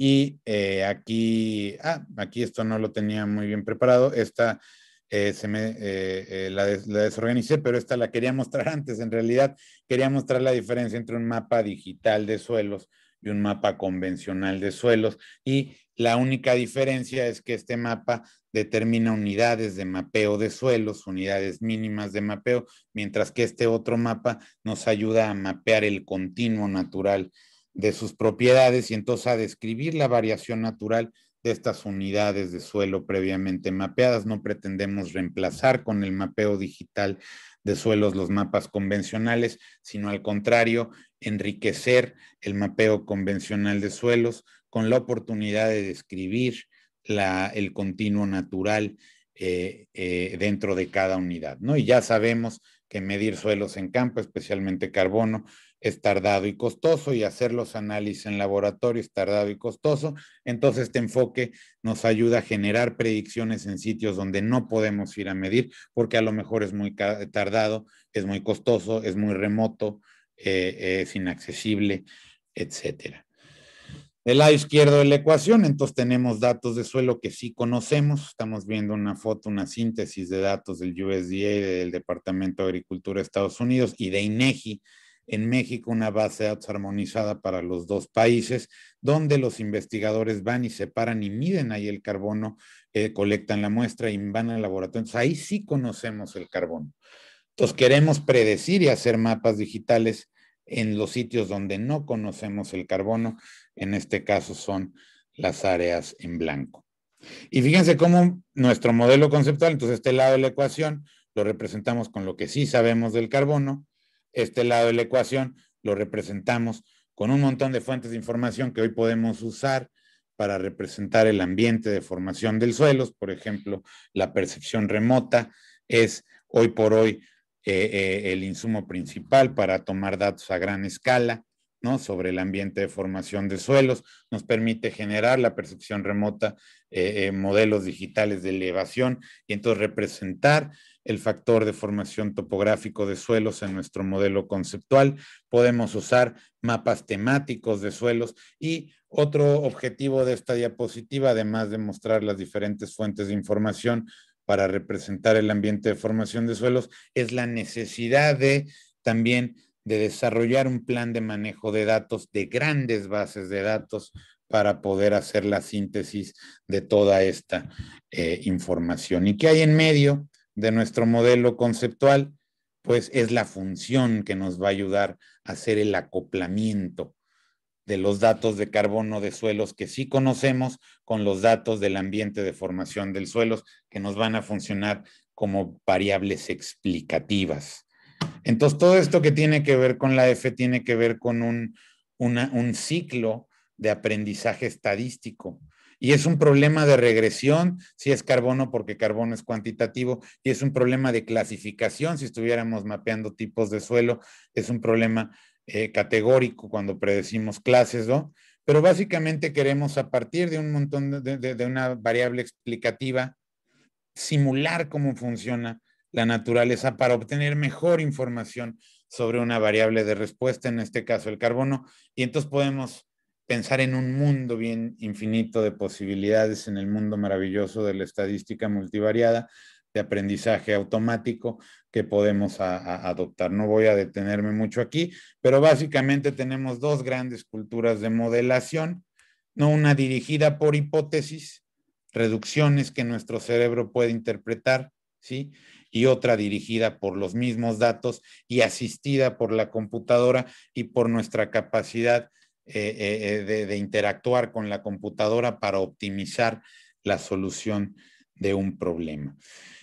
y eh, aquí, ah, aquí esto no lo tenía muy bien preparado. Esta eh, se me, eh, la, la, desorganicé, pero esta la quería mostrar antes. En realidad, quería mostrar la diferencia entre un mapa digital de suelos y un mapa convencional de suelos. Y la única diferencia es que este mapa determina unidades de mapeo de suelos, unidades mínimas de mapeo, mientras que este otro mapa nos ayuda a mapear el continuo natural de sus propiedades y entonces a describir la variación natural de estas unidades de suelo previamente mapeadas. No pretendemos reemplazar con el mapeo digital de suelos los mapas convencionales, sino al contrario, enriquecer el mapeo convencional de suelos con la oportunidad de describir el continuo natural eh, eh, dentro de cada unidad. ¿no? Y ya sabemos que medir suelos en campo, especialmente carbono, es tardado y costoso y hacer los análisis en laboratorio es tardado y costoso. Entonces, este enfoque nos ayuda a generar predicciones en sitios donde no podemos ir a medir porque a lo mejor es muy tardado, es muy costoso, es muy remoto, eh, es inaccesible, etcétera. el lado izquierdo de la ecuación, entonces tenemos datos de suelo que sí conocemos. Estamos viendo una foto, una síntesis de datos del USDA, del Departamento de Agricultura de Estados Unidos y de INEGI, en México una base de datos armonizada para los dos países, donde los investigadores van y separan y miden ahí el carbono, eh, colectan la muestra y van al laboratorio. Entonces, ahí sí conocemos el carbono. Entonces, queremos predecir y hacer mapas digitales en los sitios donde no conocemos el carbono. En este caso son las áreas en blanco. Y fíjense cómo nuestro modelo conceptual, entonces este lado de la ecuación, lo representamos con lo que sí sabemos del carbono, este lado de la ecuación lo representamos con un montón de fuentes de información que hoy podemos usar para representar el ambiente de formación del suelo, por ejemplo, la percepción remota es hoy por hoy eh, eh, el insumo principal para tomar datos a gran escala. ¿no? sobre el ambiente de formación de suelos, nos permite generar la percepción remota, en eh, modelos digitales de elevación y entonces representar el factor de formación topográfico de suelos en nuestro modelo conceptual, podemos usar mapas temáticos de suelos y otro objetivo de esta diapositiva, además de mostrar las diferentes fuentes de información para representar el ambiente de formación de suelos, es la necesidad de también de desarrollar un plan de manejo de datos, de grandes bases de datos para poder hacer la síntesis de toda esta eh, información. ¿Y qué hay en medio? de nuestro modelo conceptual, pues es la función que nos va a ayudar a hacer el acoplamiento de los datos de carbono de suelos que sí conocemos con los datos del ambiente de formación del suelos que nos van a funcionar como variables explicativas. Entonces, todo esto que tiene que ver con la F tiene que ver con un ciclo de aprendizaje estadístico y es un problema de regresión si es carbono, porque carbono es cuantitativo, y es un problema de clasificación si estuviéramos mapeando tipos de suelo, es un problema eh, categórico cuando predecimos clases, ¿no? Pero básicamente queremos a partir de un montón de una variable explicativa simular cómo funciona la naturaleza para obtener mejor información sobre una variable de respuesta, en este caso el carbono, y entonces podemos pensar en un mundo bien infinito de posibilidades, en el mundo maravilloso de la estadística multivariada, de aprendizaje automático que podemos adoptar. No voy a detenerme mucho aquí, pero básicamente tenemos dos grandes culturas de modelación, no una dirigida por hipótesis, reducciones que nuestro cerebro puede interpretar, ¿sí? Y otra dirigida por los mismos datos y asistida por la computadora y por nuestra capacidad eh, eh, de, interactuar con la computadora para optimizar la solución de un problema.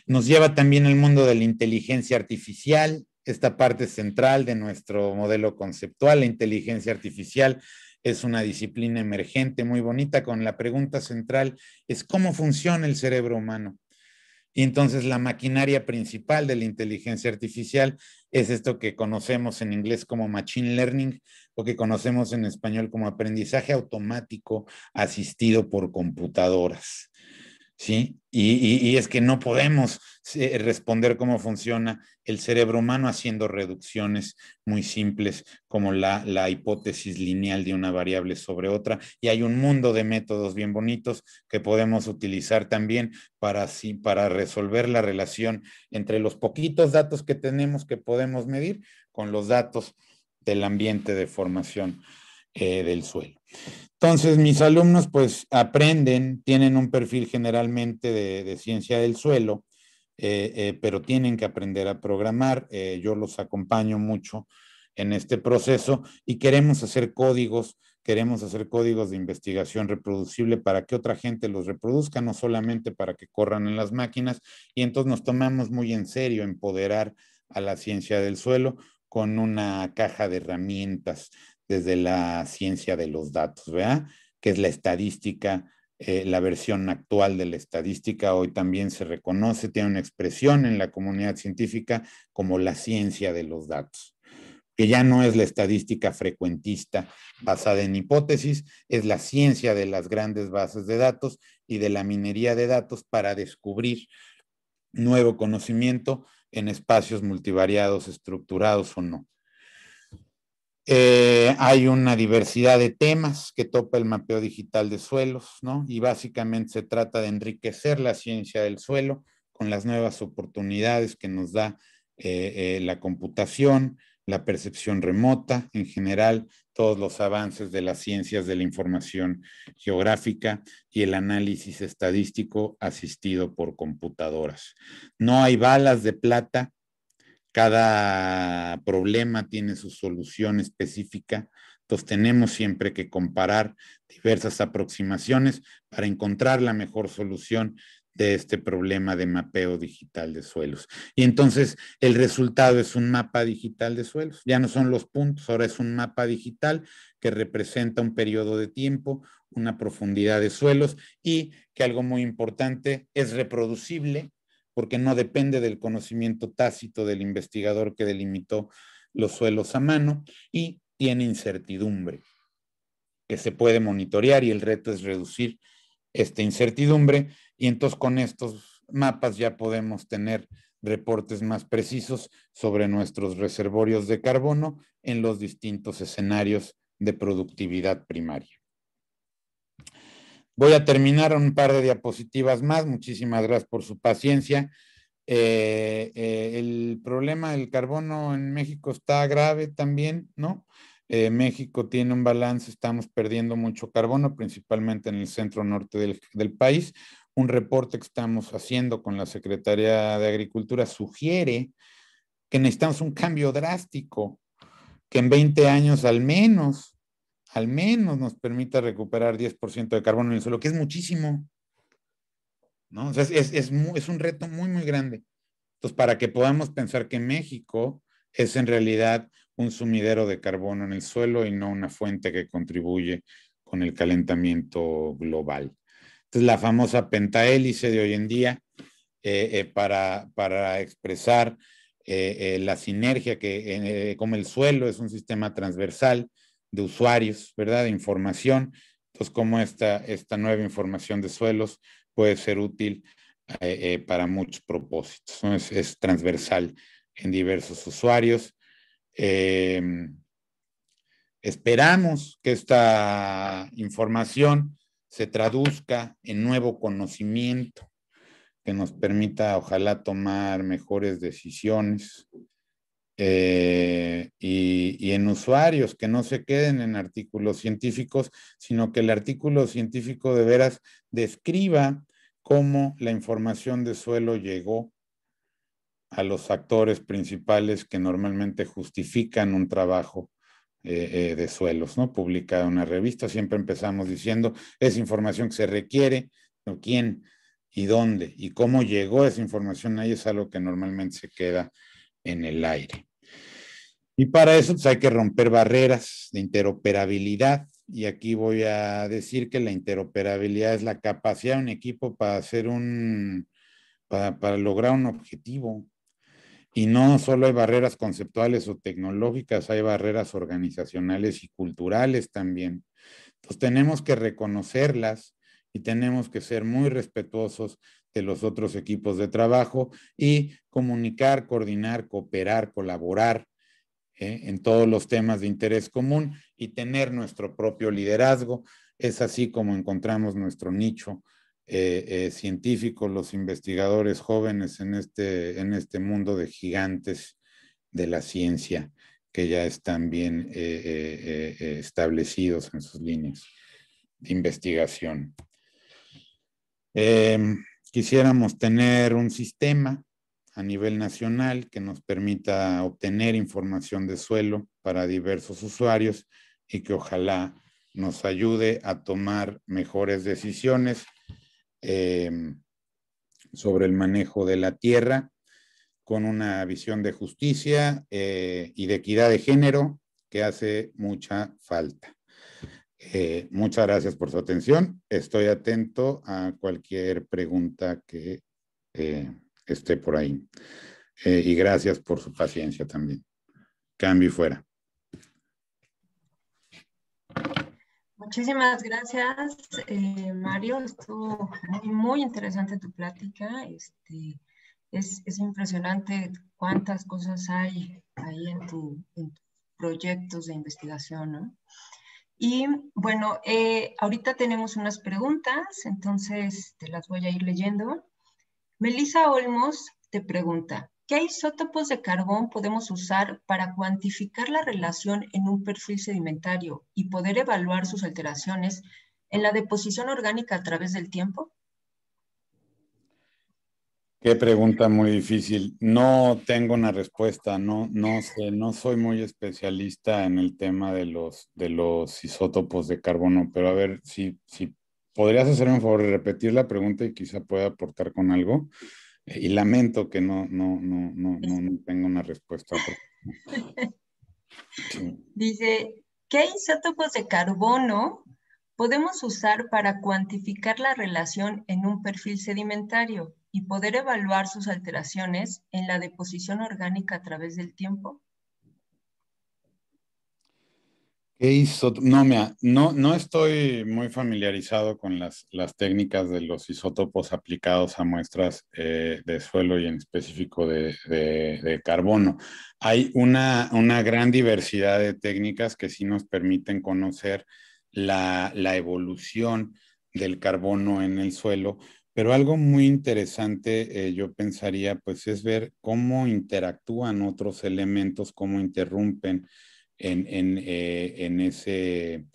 Nos lleva también al mundo de la inteligencia artificial, esta parte central de nuestro modelo conceptual. La inteligencia artificial es una disciplina emergente muy bonita con la pregunta central, es cómo funciona el cerebro humano. Y entonces la maquinaria principal de la inteligencia artificial es esto que conocemos en inglés como machine learning o que conocemos en español como aprendizaje automático asistido por computadoras. ¿sí? Y, es que no podemos eh, responder cómo funciona el cerebro humano haciendo reducciones muy simples como la, hipótesis lineal de una variable sobre otra. Y hay un mundo de métodos bien bonitos que podemos utilizar también para, resolver la relación entre los poquitos datos que tenemos que podemos medir con los datos del ambiente de formación eh, del suelo. Entonces, mis alumnos pues aprenden, tienen un perfil generalmente de, ciencia del suelo, eh, eh, pero tienen que aprender a programar. Eh, yo los acompaño mucho en este proceso y queremos hacer códigos, queremos hacer códigos de investigación reproducible para que otra gente los reproduzca, no solamente para que corran en las máquinas. Y entonces nos tomamos muy en serio empoderar a la ciencia del suelo con una caja de herramientas desde la ciencia de los datos, ¿verdad? Que es la estadística, eh, la versión actual de la estadística, hoy también se reconoce, tiene una expresión en la comunidad científica como la ciencia de los datos, que ya no es la estadística frecuentista basada en hipótesis, es la ciencia de las grandes bases de datos y de la minería de datos para descubrir nuevo conocimiento en espacios multivariados, estructurados o no. Eh, hay una diversidad de temas que topa el mapeo digital de suelos, ¿no? Y básicamente se trata de enriquecer la ciencia del suelo con las nuevas oportunidades que nos da eh, eh, la computación, la percepción remota, en general, todos los avances de las ciencias de la información geográfica y el análisis estadístico asistido por computadoras. No hay balas de plata cada problema tiene su solución específica. Entonces tenemos siempre que comparar diversas aproximaciones para encontrar la mejor solución de este problema de mapeo digital de suelos. Y entonces el resultado es un mapa digital de suelos. Ya no son los puntos, ahora es un mapa digital que representa un periodo de tiempo, una profundidad de suelos y que algo muy importante es reproducible porque no depende del conocimiento tácito del investigador que delimitó los suelos a mano y tiene incertidumbre que se puede monitorear y el reto es reducir esta incertidumbre y entonces con estos mapas ya podemos tener reportes más precisos sobre nuestros reservorios de carbono en los distintos escenarios de productividad primaria. Voy a terminar un par de diapositivas más. Muchísimas gracias por su paciencia. Eh, eh, el problema del carbono en México está grave también, ¿no? Eh, México tiene un balance, estamos perdiendo mucho carbono, principalmente en el centro norte del, del país. Un reporte que estamos haciendo con la Secretaría de Agricultura sugiere que necesitamos un cambio drástico, que en 20 años al menos al menos nos permita recuperar 10% de carbono en el suelo, que es muchísimo. ¿no? es, un reto muy, muy grande. Entonces, para que podamos pensar que México es en realidad un sumidero de carbono en el suelo y no una fuente que contribuye con el calentamiento global. Entonces, la famosa pentahélice de hoy en día, eh, eh, para, expresar eh, la sinergia que, como el suelo es un sistema transversal, de usuarios, ¿verdad? De información. Entonces, cómo esta, nueva información de suelos puede ser útil eh, eh, para muchos propósitos. Es, transversal en diversos usuarios. Em, esperamos que esta información se traduzca en nuevo conocimiento que nos permita, ojalá, tomar mejores decisiones, eh, y, en usuarios, que no se queden en artículos científicos, sino que el artículo científico de veras describa cómo la información de suelo llegó a los actores principales que normalmente justifican un trabajo eh, eh, de suelos, ¿no? Publicada una revista, siempre empezamos diciendo, es información que se requiere, ¿no? ¿quién y dónde? ¿Y cómo llegó esa información ahí? Es algo que normalmente se queda en el aire. Y para eso pues, hay que romper barreras de interoperabilidad. Y aquí voy a decir que la interoperabilidad es la capacidad de un equipo para hacer un, para, para lograr un objetivo. Y no solo hay barreras conceptuales o tecnológicas, hay barreras organizacionales y culturales también. Entonces tenemos que reconocerlas y tenemos que ser muy respetuosos de los otros equipos de trabajo y comunicar, coordinar, cooperar, colaborar ¿eh? en todos los temas de interés común y tener nuestro propio liderazgo. Es así como encontramos nuestro nicho eh, eh, científico, los investigadores jóvenes en este, en este mundo de gigantes de la ciencia que ya están bien establecidos en sus líneas de investigación. Em, quisiéramos tener un sistema a nivel nacional que nos permita obtener información de suelo para diversos usuarios y que ojalá nos ayude a tomar mejores decisiones em, sobre el manejo de la tierra con una visión de justicia eh, y de equidad de género que hace mucha falta. Eh, muchas gracias por su atención. Estoy atento a cualquier pregunta que... Eh, esté por ahí. Eh, y gracias por su paciencia también. Cambio fuera. Muchísimas gracias, eh, Mario. Estuvo muy, interesante tu plática. Este, es, impresionante cuántas cosas hay ahí en, tus proyectos de investigación. Y bueno, eh, ahorita tenemos unas preguntas, entonces te las voy a ir leyendo. Melissa Olmos te pregunta, ¿qué isótopos de carbón podemos usar para cuantificar la relación en un perfil sedimentario y poder evaluar sus alteraciones en la deposición orgánica a través del tiempo? Qué pregunta muy difícil. No tengo una respuesta, no, no sé, no soy muy especialista en el tema de los, de los isótopos de carbono, pero a ver si, si ¿Podrías hacerme un favor de repetir la pregunta y quizá pueda aportar con algo? Y lamento que no, no, tenga una respuesta. Dice, ¿qué isótopos de carbono podemos usar para cuantificar la relación en un perfil sedimentario y poder evaluar sus alteraciones en la deposición orgánica a través del tiempo? No, no, estoy muy familiarizado con las, técnicas de los isótopos aplicados a muestras eh, de suelo y en específico de, carbono. Hay una, gran diversidad de técnicas que sí nos permiten conocer la, evolución del carbono en el suelo, pero algo muy interesante, eh, yo pensaría, pues es ver cómo interactúan otros elementos, cómo interrumpen eh, en, ese,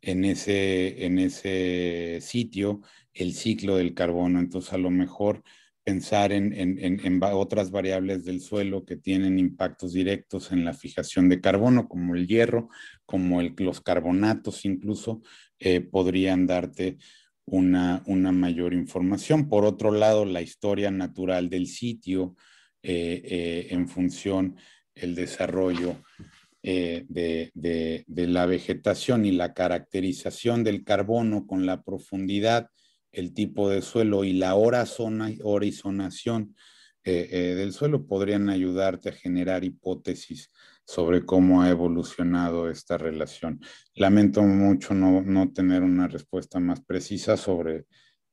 ese, en ese sitio el ciclo del carbono. Entonces, a lo mejor pensar en, otras variables del suelo que tienen impactos directos en la fijación de carbono, como el hierro, como el, los carbonatos incluso, eh, podrían darte una, mayor información. Por otro lado, la historia natural del sitio eh, en función el desarrollo eh, de, la vegetación y la caracterización del carbono con la profundidad, el tipo de suelo y la horizonación eh, eh, del suelo podrían ayudarte a generar hipótesis sobre cómo ha evolucionado esta relación. Lamento mucho no, tener una respuesta más precisa sobre,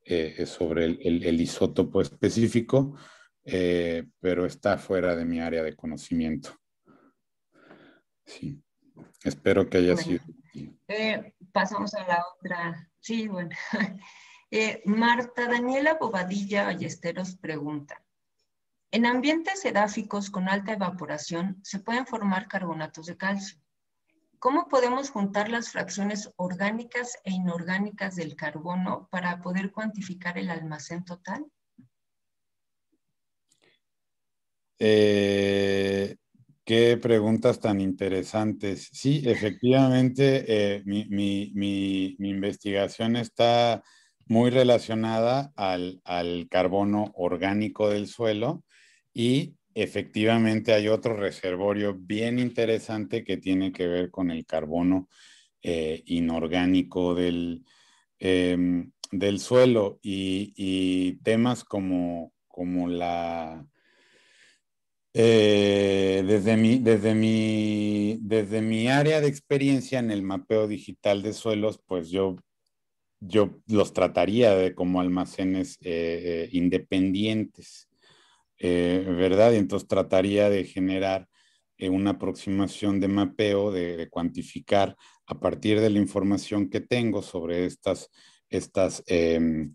eh, sobre el, isótopo específico, pero está fuera de mi área de conocimiento. Sí, espero que haya sido. Eh, pasamos a la otra. Sí, bueno. Eh, Marta Daniela Bobadilla Ballesteros pregunta. En ambientes edáficos con alta evaporación se pueden formar carbonatos de calcio. ¿Cómo podemos juntar las fracciones orgánicas e inorgánicas del carbono para poder cuantificar el almacén total? Eh, Qué preguntas tan interesantes. Sí, efectivamente, eh, mi, investigación está muy relacionada al, carbono orgánico del suelo y efectivamente hay otro reservorio bien interesante que tiene que ver con el carbono eh, inorgánico em, del, suelo y, y temas como, como la eh, desde, mi, desde, desde mi área de experiencia en el mapeo digital de suelos, pues yo, yo los trataría de como almacenes eh, eh, independientes, ¿verdad? Y entonces trataría de generar una aproximación de mapeo, de, cuantificar a partir de la información que tengo sobre estas, estas em,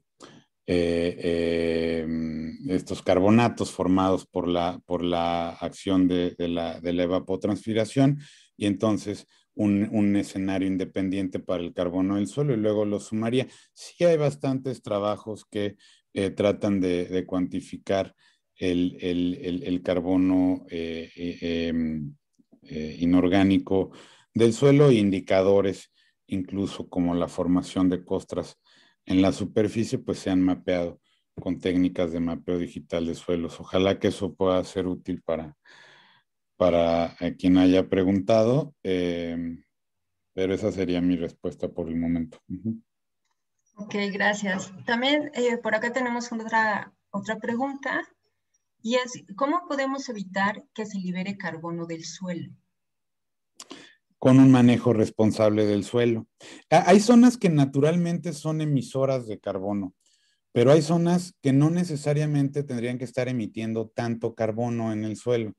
eh, em, estos carbonatos formados por la, por la acción de, la, evapotranspiración y entonces un, escenario independiente para el carbono del suelo y luego lo sumaría. Sí hay bastantes trabajos que eh, tratan de, cuantificar el, carbono eh, em, inorgánico del suelo e indicadores incluso como la formación de costras en la superficie pues se han mapeado con técnicas de mapeo digital de suelos. Ojalá que eso pueda ser útil para, para eh, quien haya preguntado, eh, pero esa sería mi respuesta por el momento. Ok, gracias. También eh, por acá tenemos otra, otra pregunta y es, ¿cómo podemos evitar que se libere carbono del suelo? con un manejo responsable del suelo. Hay zonas que naturalmente son emisoras de carbono, pero hay zonas que no necesariamente tendrían que estar emitiendo tanto carbono en el suelo.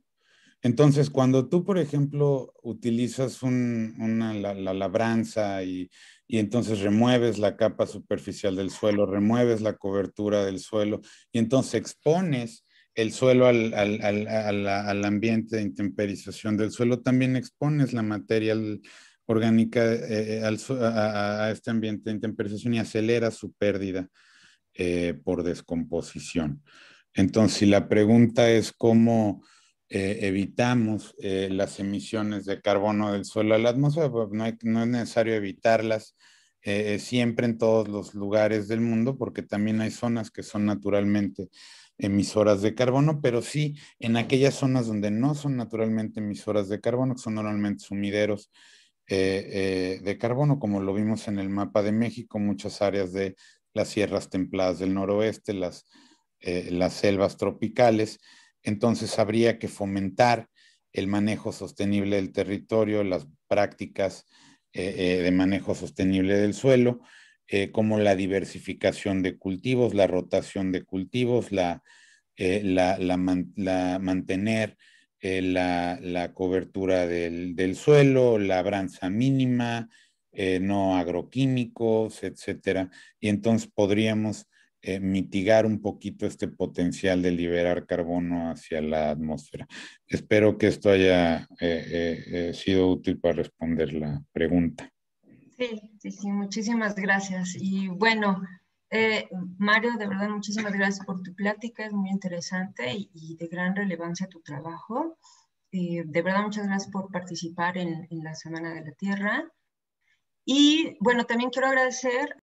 Entonces, cuando tú, por ejemplo, utilizas una, la, labranza y, y, entonces remueves la capa superficial del suelo, remueves la cobertura del suelo y entonces expones el suelo al, ambiente de intemperización del suelo, también expones la materia orgánica eh, eh, a, este ambiente de intemperización y acelera su pérdida eh, por descomposición. Entonces, si la pregunta es cómo evitamos las emisiones de carbono del suelo a la atmósfera, pues, no es necesario evitarlas. siempre en todos los lugares del mundo, porque también hay zonas que son naturalmente emisoras de carbono, pero sí en aquellas zonas donde no son naturalmente emisoras de carbono, que son normalmente sumideros eh, eh, de carbono, como lo vimos en el mapa de México, muchas áreas de las sierras templadas del noroeste, las eh, selvas tropicales. Entonces habría que fomentar el manejo sostenible del territorio, las prácticas de manejo sostenible del suelo eh, como la diversificación de cultivos, la rotación de cultivos, la, eh, mantener eh, la, cobertura del, del, suelo, labranza mínima, no agroquímicos, etcétera. Y entonces podríamos mitigar un poquito este potencial de liberar carbono hacia la atmósfera. Espero que esto haya sido útil para responder la pregunta. Sí, muchísimas gracias. Y bueno, eh, Mario, de verdad, muchísimas gracias por tu plática, es muy interesante y, de gran relevancia tu trabajo. Eh, de verdad, muchas gracias por participar en, en la Semana de la Tierra. Y bueno, también quiero agradecer